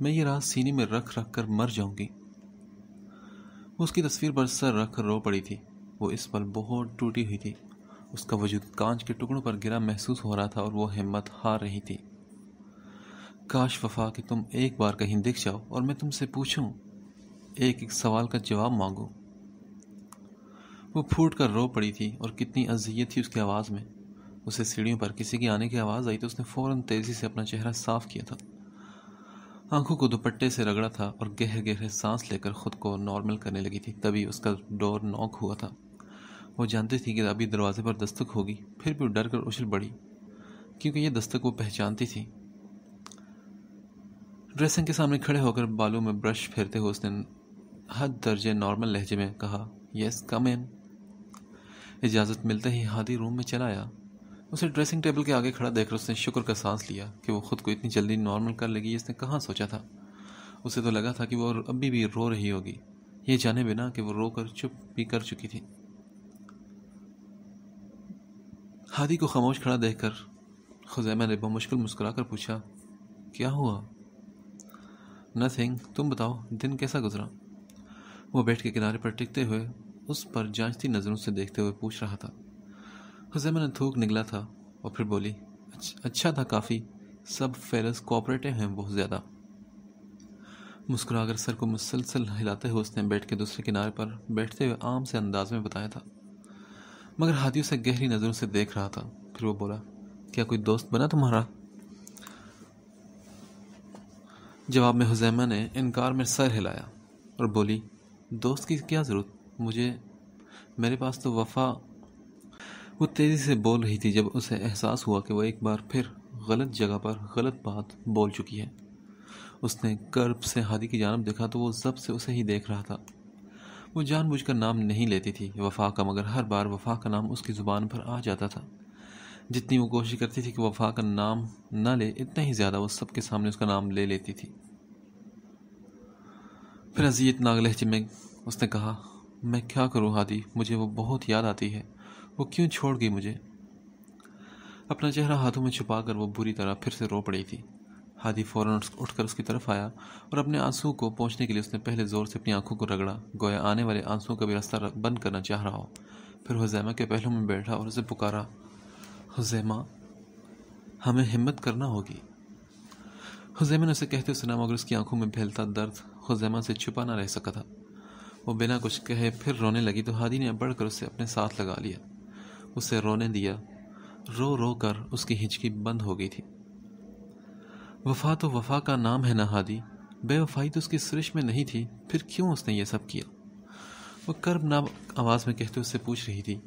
मैं ये रात सीने में रख रख कर मर जाऊँगी उसकी तस्वीर पर सर रख रो पड़ी थी वो इस पल बहुत टूटी हुई थी उसका वजूद कांच के टुकड़ों पर गिरा महसूस हो रहा था और वो हिम्मत हार रही थी काश वफा कि तुम एक बार कहीं दिख जाओ और मैं तुमसे पूछूं एक एक सवाल का जवाब मांगो वो फूट कर रो पड़ी थी और कितनी अजियत थी उसकी आवाज़ में उसे सीढ़ियों पर किसी की आने की आवाज़ आई तो उसने फ़ौरन तेज़ी से अपना चेहरा साफ किया था आंखों को दुपट्टे से रगड़ा था और गहरे गहरे सांस लेकर खुद को नॉर्मल करने लगी थी तभी उसका डोर नॉक हुआ था वो जानती थी कि अभी दरवाजे पर दस्तक होगी फिर भी डर कर उछल बढ़ी क्योंकि ये दस्तक वो पहचानती थी ड्रेसिंग के सामने खड़े होकर बालों में ब्रश फेरते हुए उसने हद दर्जे नॉर्मल लहजे में कहा यस कम इन इजाज़त मिलते ही हादी रूम में चला आया उसे ड्रेसिंग टेबल के आगे खड़ा देखकर उसने शुक्र का सांस लिया कि वो खुद को इतनी जल्दी नॉर्मल कर लेगी इसने कहाँ सोचा था उसे तो लगा था कि वो अभी भी रो रही होगी ये जाने बिना कि वो रो कर चुप भी कर चुकी थी हादी को खामोश खड़ा देखकर खुजैमा ने बमुश्किल मुस्कुरा कर पूछा क्या हुआ नथिंग तुम बताओ दिन कैसा गुजरा वो बैठ के किनारे पर टिकते हुए उस पर जांचती नज़रों से देखते हुए पूछ रहा था मैंने थूक निकला था और फिर बोली अच्छा था काफ़ी सब फेलस कोऑपरेटिव हैं बहुत ज़्यादा मुस्कुराकर सर को मुसलसल हिलाते हुए उसने बैठ के दूसरे किनारे पर बैठते हुए आम से अंदाज में बताया था मगर हाथियों से गहरी नज़रों से देख रहा था फिर वो बोला क्या कोई दोस्त बना तुम्हारा जवाब में हुजैमा ने इनकार में सर हिलाया और बोली दोस्त की क्या ज़रूरत मुझे मेरे पास तो वफा वो तेज़ी से बोल रही थी जब उसे एहसास हुआ कि वह एक बार फिर गलत जगह पर गलत बात बोल चुकी है उसने गर्भ से हादी की जानब देखा तो वो जब से उसे ही देख रहा था वो जानबूझकर नाम नहीं लेती थी वफा का मगर हर बार वफा का नाम उसकी ज़ुबान पर आ जाता था जितनी वो कोशिश करती थी कि वफा का नाम ना ले इतना ही ज़्यादा वो सबके सामने उसका नाम ले लेती थी फिर अजीत नाग लहजे में उसने कहा मैं क्या करूँ हादी मुझे वो बहुत याद आती है वो क्यों छोड़ गई मुझे अपना चेहरा हाथों में छुपा कर वो बुरी तरह फिर से रो पड़ी थी हादी फौरन उठकर उसकी तरफ आया और अपने आंसू को पहुँचने के लिए उसने पहले ज़ोर से अपनी आंखों को रगड़ा गोया आने वाले आंसुओं का भी रास्ता बंद करना चाह रहा हो फिर हुजैमा के पहलू में बैठा और उसे पुकारा हुजैमा हमें हिम्मत करना होगी हुजैमा ने उसे कहते सुना मगर उसकी आंखों में फैलता दर्द हुजैमा से छुपा ना रह सका था वो बिना कुछ कहे फिर रोने लगी तो हादी ने बढ़कर उसे अपने साथ लगा लिया उसे रोने दिया रो रो कर उसकी हिचकी बंद हो गई थी वफा तो वफा का नाम है नहादी बेवफाई तो उसकी सृश में नहीं थी फिर क्यों उसने यह सब किया वो कर्ब नाम आवाज़ में कहते उससे पूछ रही थी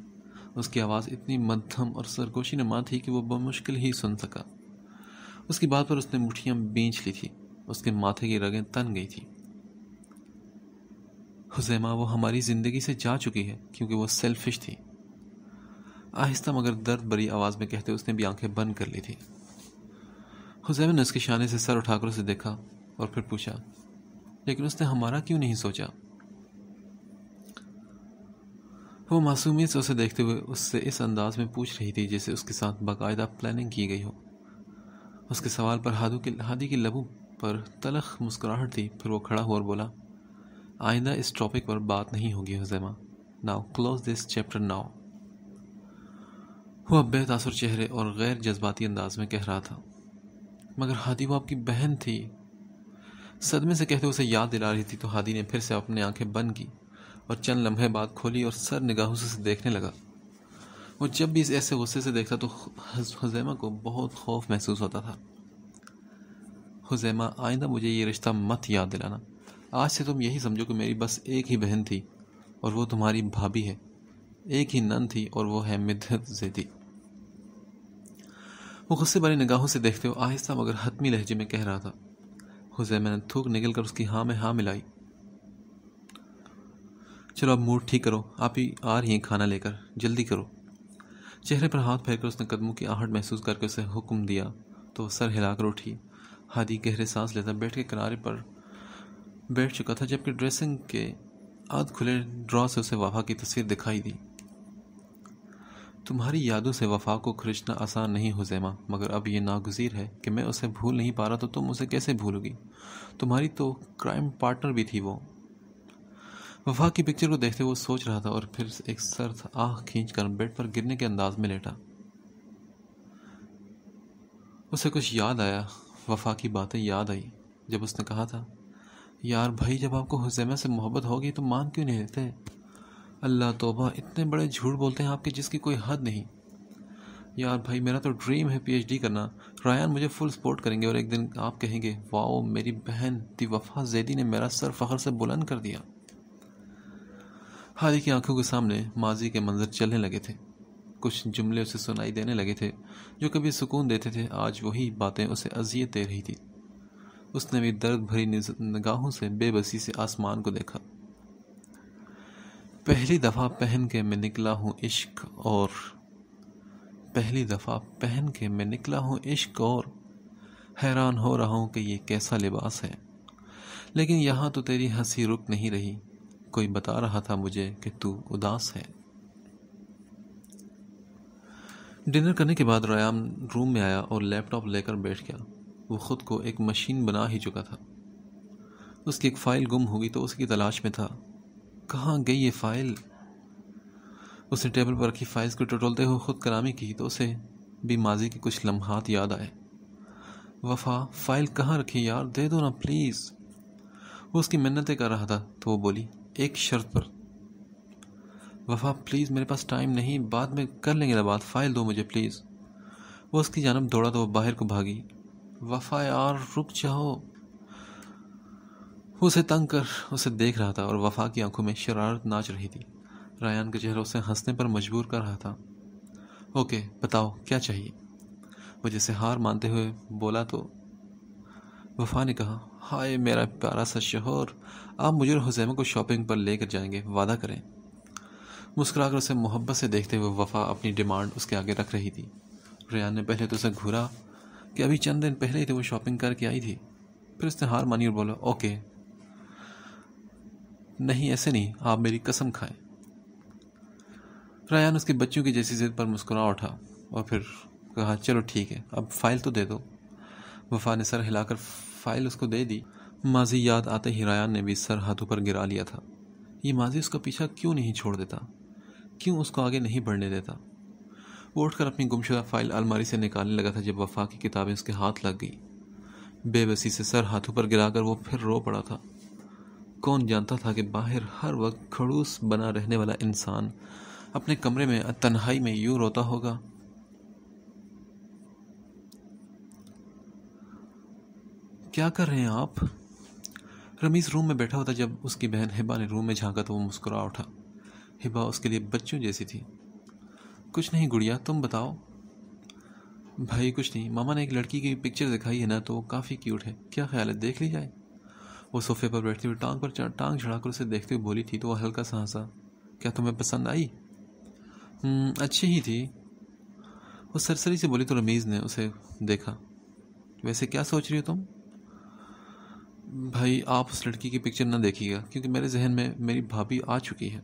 उसकी आवाज़ इतनी मध्यम और सरगोशी नमा थी कि वो बमुश्किल ही सुन सका उसकी बात पर उसने मुठियाँ बेच ली थी उसके माथे की रगें तन गई थी हुजैमा वो हमारी ज़िंदगी से जा चुकी है क्योंकि वो सेल्फिश थी आहिस्ता मगर दर्द भरी आवाज़ में कहते उसने भी आंखें बंद कर ली थी हुसैन ने उसके शाने से सर उठाकर उसे देखा और फिर पूछा लेकिन उसने हमारा क्यों नहीं सोचा वो मासूमियत से उसे देखते हुए उससे इस अंदाज में पूछ रही थी जैसे उसके साथ बाकायदा प्लानिंग की गई हो उसके सवाल पर हादू के हादी के लबू पर तलख मुस्कुराहट थी फिर वो खड़ा हुआ और बोला आइंदा इस टॉपिक पर बात नहीं होगी हुजैमा now close this chapter now वह बेतासर चेहरे और गैर जज्बाती अंदाज में कह रहा था मगर हादी वो आपकी बहन थी सदमे से कहते उसे याद दिला रही थी तो हादी ने फिर से अपनी आंखें बंद की और चंद लम्हे बाद खोली और सर निगाहों से देखने लगा वो जब भी इस ऐसे गुस्से से देखता तो हुजैमा को बहुत खौफ महसूस होता था हुजैमा आइंदा मुझे ये रिश्ता मत याद दिलाना आज से तुम यही समझो कि मेरी बस एक ही बहन थी और वो तुम्हारी भाभी है एक ही नन थी और वो है मिद्धत जैदी वो गुस्से भरी निगाहों से देखते हुए आहिस्ता मगर हतमी लहजे में कह रहा था हुसैन मैंने थूक निकल कर उसकी हाँ में हाँ मिलाई चलो अब मूड ठीक करो आप ही आ रही हैं खाना लेकर जल्दी करो चेहरे पर हाथ फेर कर उसने कदमों की आहट महसूस करके उसे हुक्म दिया तो सर हिलाकर उठी हादी गहरे सांस लेता बैठ के किनारे पर बैठ चुका था जबकि ड्रेसिंग के आध खुले ड्रॉ से उसे वाफा की तस्वीर दिखाई दी तुम्हारी यादों से वफा को खरीचना आसान नहीं हो जैमा मगर अब यह नागजीर है कि मैं उसे भूल नहीं पा रहा तो तुम उसे कैसे भूलोगी तुम्हारी तो क्राइम पार्टनर भी थी वो वफा की पिक्चर को देखते हुए सोच रहा था और फिर एक सर्द आह खींच कर बेड पर गिरने के अंदाज में लेटा उसे कुछ याद आया वफा की बातें याद आई जब उसने कहा था यार भाई जब आपको हुजैमा से मोहब्बत होगी तो मान क्यों नहीं लेते अल्लाह तोबा इतने बड़े झूठ बोलते हैं आपके जिसकी कोई हद नहीं यार भाई मेरा तो ड्रीम है पीएचडी करना रायान मुझे फुल सपोर्ट करेंगे और एक दिन आप कहेंगे वाओ मेरी बहन दी वफा जैदी ने मेरा सर फ़खर से बुलंद कर दिया हाल की आंखों के सामने माजी के मंजर चलने लगे थे कुछ जुमले उसे सुनाई देने लगे थे जो कभी सुकून देते थे आज वही बातें उसे अजियत दे रही थी उसने भी दर्द भरी निगाहों से बेबसी से आसमान को देखा पहली दफ़ा पहन के मैं निकला हूँ इश्क और पहली दफ़ा पहन के मैं निकला हूँ इश्क और हैरान हो रहा हूँ कि ये कैसा लिबास है लेकिन यहाँ तो तेरी हंसी रुक नहीं रही कोई बता रहा था मुझे कि तू उदास है डिनर करने के बाद रयाम रूम में आया और लैपटॉप लेकर बैठ गया वो ख़ुद को एक मशीन बना ही चुका था उसकी एक फ़ाइल गुम हुई तो उसकी तलाश में था कहाँ गई ये फाइल उसने टेबल पर रखी फाइल्स को टटोलते हुए खुद करामी की तो उसे भी माजी के कुछ लम्हात याद आए वफा फाइल कहाँ रखी यार दे दो ना प्लीज़ वो उसकी मन्नतें कर रहा था तो वो बोली एक शर्त पर वफा प्लीज़ मेरे पास टाइम नहीं बाद में कर लेंगे ना बात फ़ाइल दो मुझे प्लीज़ वो उसकी जानब दौड़ा तो वो बाहर को भागी वफा यार रुक जाओ उसे तंग कर उसे देख रहा था और वफा की आंखों में शरारत नाच रही थी रायान का चेहरा उसे हंसने पर मजबूर कर रहा था ओके बताओ क्या चाहिए वो जैसे हार मानते हुए बोला तो वफा ने कहा हाय मेरा प्यारा सा शोहर आप मुझे और हुसैमा को शॉपिंग पर लेकर जाएंगे वादा करें मुस्कुरा कर उसे मोहब्बत से देखते हुए वफा अपनी डिमांड उसके आगे रख रही थी रियान ने पहले तो उसे घूरा कि अभी चंद दिन पहले ही तो वो शॉपिंग करके आई थी फिर उसने हार मानी और बोला ओके नहीं ऐसे नहीं आप मेरी कसम खाएं रायान उसके बच्चों की जैसी जिद पर मुस्कुरा उठा और फिर कहा चलो ठीक है अब फाइल तो दे दो वफा ने सर हिलाकर फाइल उसको दे दी माजी याद आते ही रायान ने भी सर हाथों पर गिरा लिया था ये माजी उसका पीछा क्यों नहीं छोड़ देता क्यों उसको आगे नहीं बढ़ने देता वो उठकर अपनी गुमशुदा फाइल अलमारी से निकालने लगा था जब वफा की किताबें उसके हाथ लग गई बेबसी से सर हाथों पर गिराकर वो फिर रो पड़ा था कौन जानता था कि बाहर हर वक्त खड़ूस बना रहने वाला इंसान अपने कमरे में तन्हाई में यूं रोता होगा क्या कर रहे हैं आप रमीज़ रूम में बैठा होता जब उसकी बहन हिबा ने रूम में झांका तो वो मुस्कुरा उठा हिबा उसके लिए बच्चों जैसी थी कुछ नहीं गुड़िया तुम बताओ भाई कुछ नहीं मामा ने एक लड़की की पिक्चर दिखाई है ना तो वो काफ़ी क्यूट है क्या ख्याल है देख ली जाए वो सोफे पर बैठती हुई टांग पर टांग कर उसे देखते हुए बोली थी तो वह हल्का सा हंसा हाँ क्या तुम्हें पसंद आई हम्म, अच्छी ही थी वो सरसरी से बोली तो रमीज़ ने उसे देखा वैसे क्या सोच रही हो तुम भाई आप उस लड़की की पिक्चर ना देखिएगा क्योंकि मेरे जहन में मेरी भाभी आ चुकी है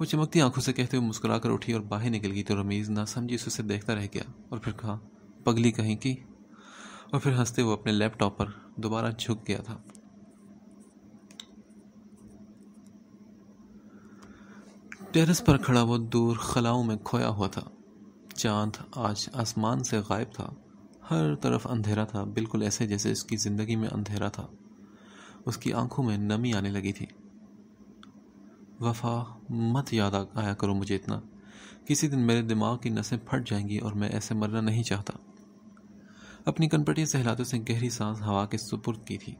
वो चमकती आंखों से कहते हुए मुस्कुरा कर उठी और बाहर निकल गई तो रमीज़ ना समझी उसे देखता रह गया और फिर कहा पगली कहीं की और फिर हंसते हुए अपने लैपटॉप पर दोबारा झुक गया था टेरेस पर खड़ा वो दूर खलाओं में खोया हुआ था चांद आज आसमान से गायब था हर तरफ अंधेरा था बिल्कुल ऐसे जैसे उसकी ज़िंदगी में अंधेरा था उसकी आंखों में नमी आने लगी थी वफा मत याद आया करो मुझे इतना किसी दिन मेरे दिमाग की नसें फट जाएंगी और मैं ऐसे मरना नहीं चाहता अपनी कनपटी सहलातों से गहरी सांस हवा के सुपुर्द की थी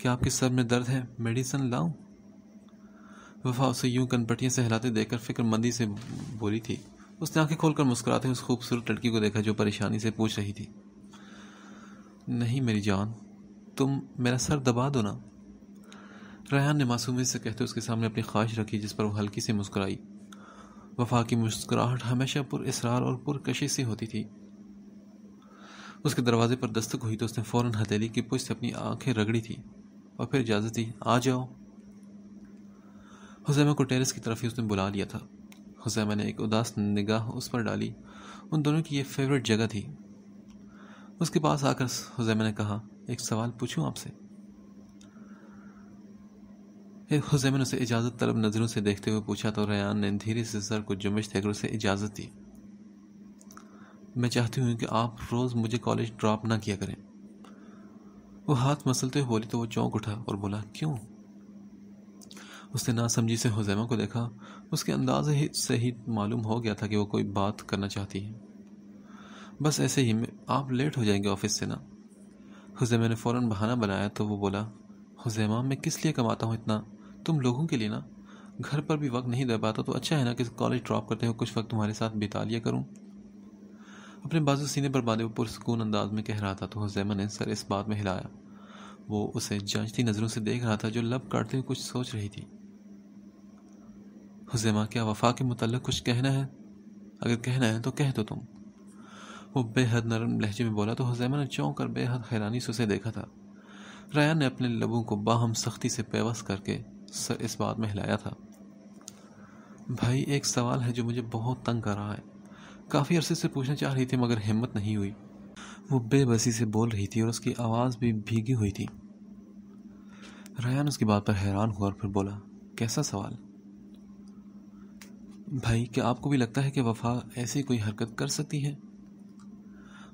क्या आपके सर में दर्द है मेडिसिन लाऊं वफा उसे यूं कनपटियाँ से हिलाते देखकर फिक्रमंदी से बोली थी उसने आंखें खोलकर मुस्कुराते उस खूबसूरत लड़की को देखा जो परेशानी से पूछ रही थी नहीं मेरी जान तुम मेरा सर दबा दो ना रैहान ने मासूमी से कहते उसके सामने अपनी ख्वाहिश रखी जिस पर वो हल्की सी मुस्कुराई वफा की मुस्कुराहट हमेशा पुर इसरार और पुरकशिश सी होती थी उसके दरवाजे पर दस्तक हुई तो उसने फ़ौरन हथेली की पुश्त अपनी आंखें रगड़ी थी और फिर इजाज़त दी आ जाओ हुजैमा को टेरेस की तरफ ही उसने बुला लिया था हुजैमा ने एक उदास निगाह उस पर डाली उन दोनों की ये फेवरेट जगह थी उसके पास आकर हुजैमा ने कहा एक सवाल पूछूं आपसे हुजैमा ने उसे इजाज़त तलब नज़रों से देखते हुए पूछा तो रयान ने धीरे से सर को जुम्मश देकर उसे इजाज़त दी मैं चाहती हूँ कि आप रोज़ मुझे कॉलेज ड्रॉप ना किया करें वो हाथ मसलते हुए बोली तो वो चौंक उठा और बोला क्यों उसने नासमझी से हुजैमा को देखा उसके अंदाज ही से ही मालूम हो गया था कि वो कोई बात करना चाहती है बस ऐसे ही आप लेट हो जाएंगे ऑफिस से ना हुजैमा ने फ़ौर बहाना बनाया तो वो बोला हुजैमा मैं किस लिए कमाता हूँ इतना तुम लोगों के लिए ना घर पर भी वक्त नहीं दे पाता तो अच्छा है ना कि कॉलेज ड्रॉप करते हो कुछ वक्त तुम्हारे साथ बिता लिया करूँ अपने बाजू सीने पर बांधे वो पुरसकून अंदाज में कह रहा था तो हुजैमा ने सर इस बात में हिलाया वो उसे जांचती नज़रों से देख रहा था जो लब काटते हुए कुछ सोच रही थी हुजैमा क्या वफा के मतलब कुछ कहना है अगर कहना है तो कह दो तुम वो बेहद नरम लहजे में बोला तो हुजैमा ने चौंक कर बेहद हैरानी से उसे देखा था रयान ने अपने लबों को बाहम सख्ती से पेवस करके सर इस बात में हिलाया था भाई एक सवाल है जो मुझे बहुत तंग कर रहा है काफ़ी अरसे से पूछना चाह रही थी मगर हिम्मत नहीं हुई वो बेबसी से बोल रही थी और उसकी आवाज़ भी भीगी हुई थी रयान उसकी बात पर हैरान हुआ और फिर बोला कैसा सवाल भाई क्या आपको भी लगता है कि वफा ऐसी कोई हरकत कर सकती है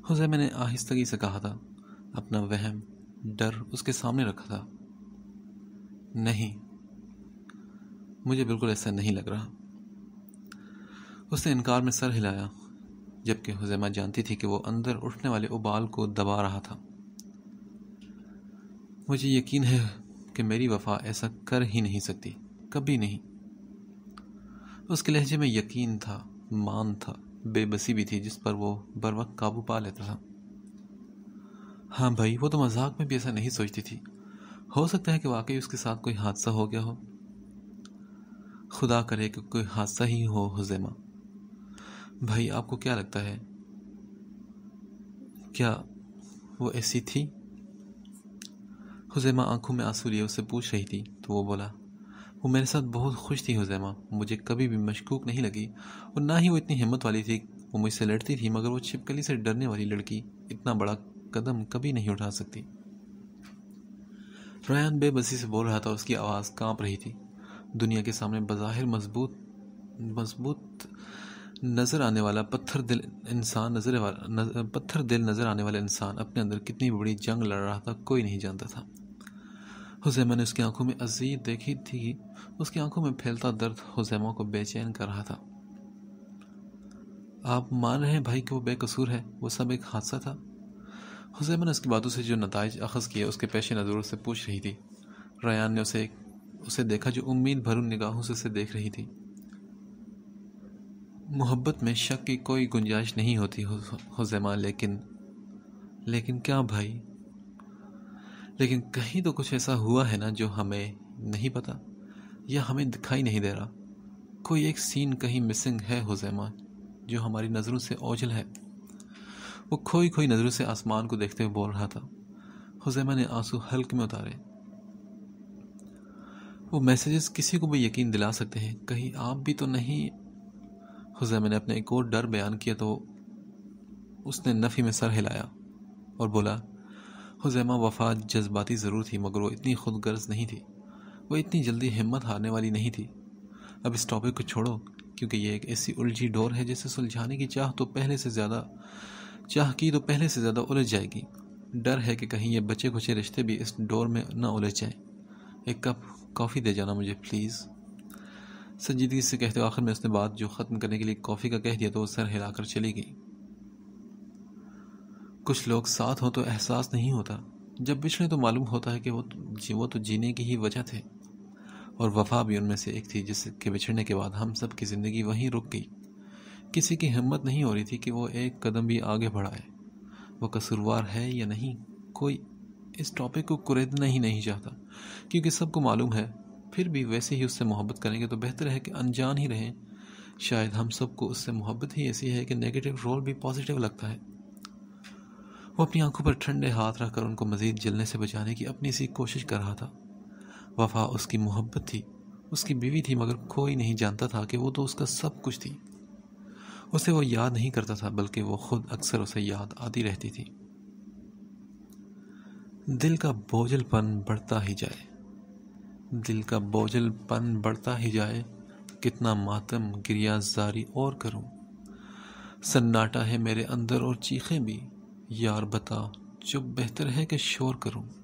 हुजैमा ने आहिस्तगी से कहा था अपना वहम डर उसके सामने रखा था नहीं मुझे बिल्कुल ऐसा नहीं लग रहा उसने इनकार में सर हिलाया जबकि हुजैमा जानती थी कि वो अंदर उठने वाले उबाल को दबा रहा था मुझे यकीन है कि मेरी वफा ऐसा कर ही नहीं सकती कभी नहीं उसके लहजे में यकीन था मान था बेबसी भी थी जिस पर वो बर वक्त काबू पा लेता था हाँ भाई वो तो मजाक में भी ऐसा नहीं सोचती थी हो सकता है कि वाकई उसके साथ कोई हादसा हो गया हो खुदा करे कि कोई हादसा ही हो हुजैमा भाई आपको क्या लगता है क्या वो ऐसी थी हुजैमा आंखों में आंसू लिए उससे पूछ रही थी तो वो बोला वो मेरे साथ बहुत खुश थी हुजैमा मुझे कभी भी मशकूक नहीं लगी और ना ही वो इतनी हिम्मत वाली थी वो मुझसे लड़ती थी मगर वो छिपकली से डरने वाली लड़की इतना बड़ा कदम कभी नहीं उठा सकती रयान बेबसी से बोल रहा था उसकी आवाज़ कांप रही थी दुनिया के सामने बज़ाहिर मजबूत मजबूत नज़र आने वाला पत्थर दिल इंसान नज़र वाला पत्थर दिल नज़र आने वाला इंसान अपने अंदर कितनी बड़ी जंग लड़ रहा था कोई नहीं जानता था हुजैमा ने उसकी आंखों में अजीब देखी थी उसकी आंखों में फैलता दर्द हुजैमा को बेचैन कर रहा था आप मान रहे हैं भाई कि वो बेकसूर है वो सब एक हादसा था हुसैमा ने उसकी बातों से जो नतज अखज़ किए उसके पेश नज़र से पूछ रही थी रयान ने उसे उसे देखा जो उम्मीद भरून निगाहों से उसे देख रही थी मोहब्बत में शक की कोई गुंजाइश नहीं होती हुजैमा लेकिन लेकिन क्या भाई लेकिन कहीं तो कुछ ऐसा हुआ है ना जो हमें नहीं पता या हमें दिखाई नहीं दे रहा कोई एक सीन कहीं मिसिंग है हुजैमा जो हमारी नज़रों से ओझल है वो खोई खोई नज़रों से आसमान को देखते हुए बोल रहा था हुजैमा ने आंसू हल्क में उतारे वो मैसेजेस किसी को भी यकीन दिला सकते हैं कहीं आप भी तो नहीं हुजैमा ने अपने एक और डर बयान किया तो उसने नफ़ी में सर हिलाया और बोला हुजैमा वफा जज्बाती ज़रूर थी मगर वो इतनी खुद गर्ज नहीं थी वो इतनी जल्दी हिम्मत हारने वाली नहीं थी अब इस टॉपिक को छोड़ो क्योंकि ये एक ऐसी उलझी डोर है जिसे सुलझाने की चाह तो पहले से ज़्यादा चाह की तो पहले से ज़्यादा उलझ जाएगी डर है कि कहीं ये बचे खुचे रिश्ते भी इस डोर में ना उलझ जाएँ एक कप कॉफ़ी दे जाना मुझे प्लीज़ संजीदगी से कहते आखिर में उसने बात जो ख़त्म करने के लिए कॉफ़ी का कह दिया तो वो सर हिलाकर चली गई कुछ लोग साथ हों तो एहसास नहीं होता जब बिछड़े तो मालूम होता है कि वो तो- जी वो तो जीने की ही वजह थे और वफा भी उनमें से एक थी जिसके बिछड़ने के बाद हम सब की ज़िंदगी वहीं रुक गई किसी की हिम्मत नहीं हो रही थी कि वो एक कदम भी आगे बढ़ाए वो कसूरवार है या नहीं कोई इस टॉपिक को कुरेदना ही नहीं चाहता क्योंकि सबको मालूम है फिर भी वैसे ही उससे मोहब्बत करेंगे तो बेहतर है कि अनजान ही रहें शायद हम सबको उससे मोहब्बत ही ऐसी है कि नेगेटिव रोल भी पॉजिटिव लगता है वो अपनी आंखों पर ठंडे हाथ रखकर उनको मज़ीद जलने से बचाने की अपनी सी कोशिश कर रहा था वफा उसकी मोहब्बत थी उसकी बीवी थी मगर कोई नहीं जानता था कि वो तो उसका सब कुछ थी उसे वो याद नहीं करता था बल्कि वो खुद अक्सर उसे याद आती रहती थी दिल का बोझलपन बढ़ता ही जाए दिल का बोझलपन बढ़ता ही जाए कितना मातम गिरिया जारी और करूं सन्नाटा है मेरे अंदर और चीखें भी यार बता जो बेहतर है कि शोर करूँ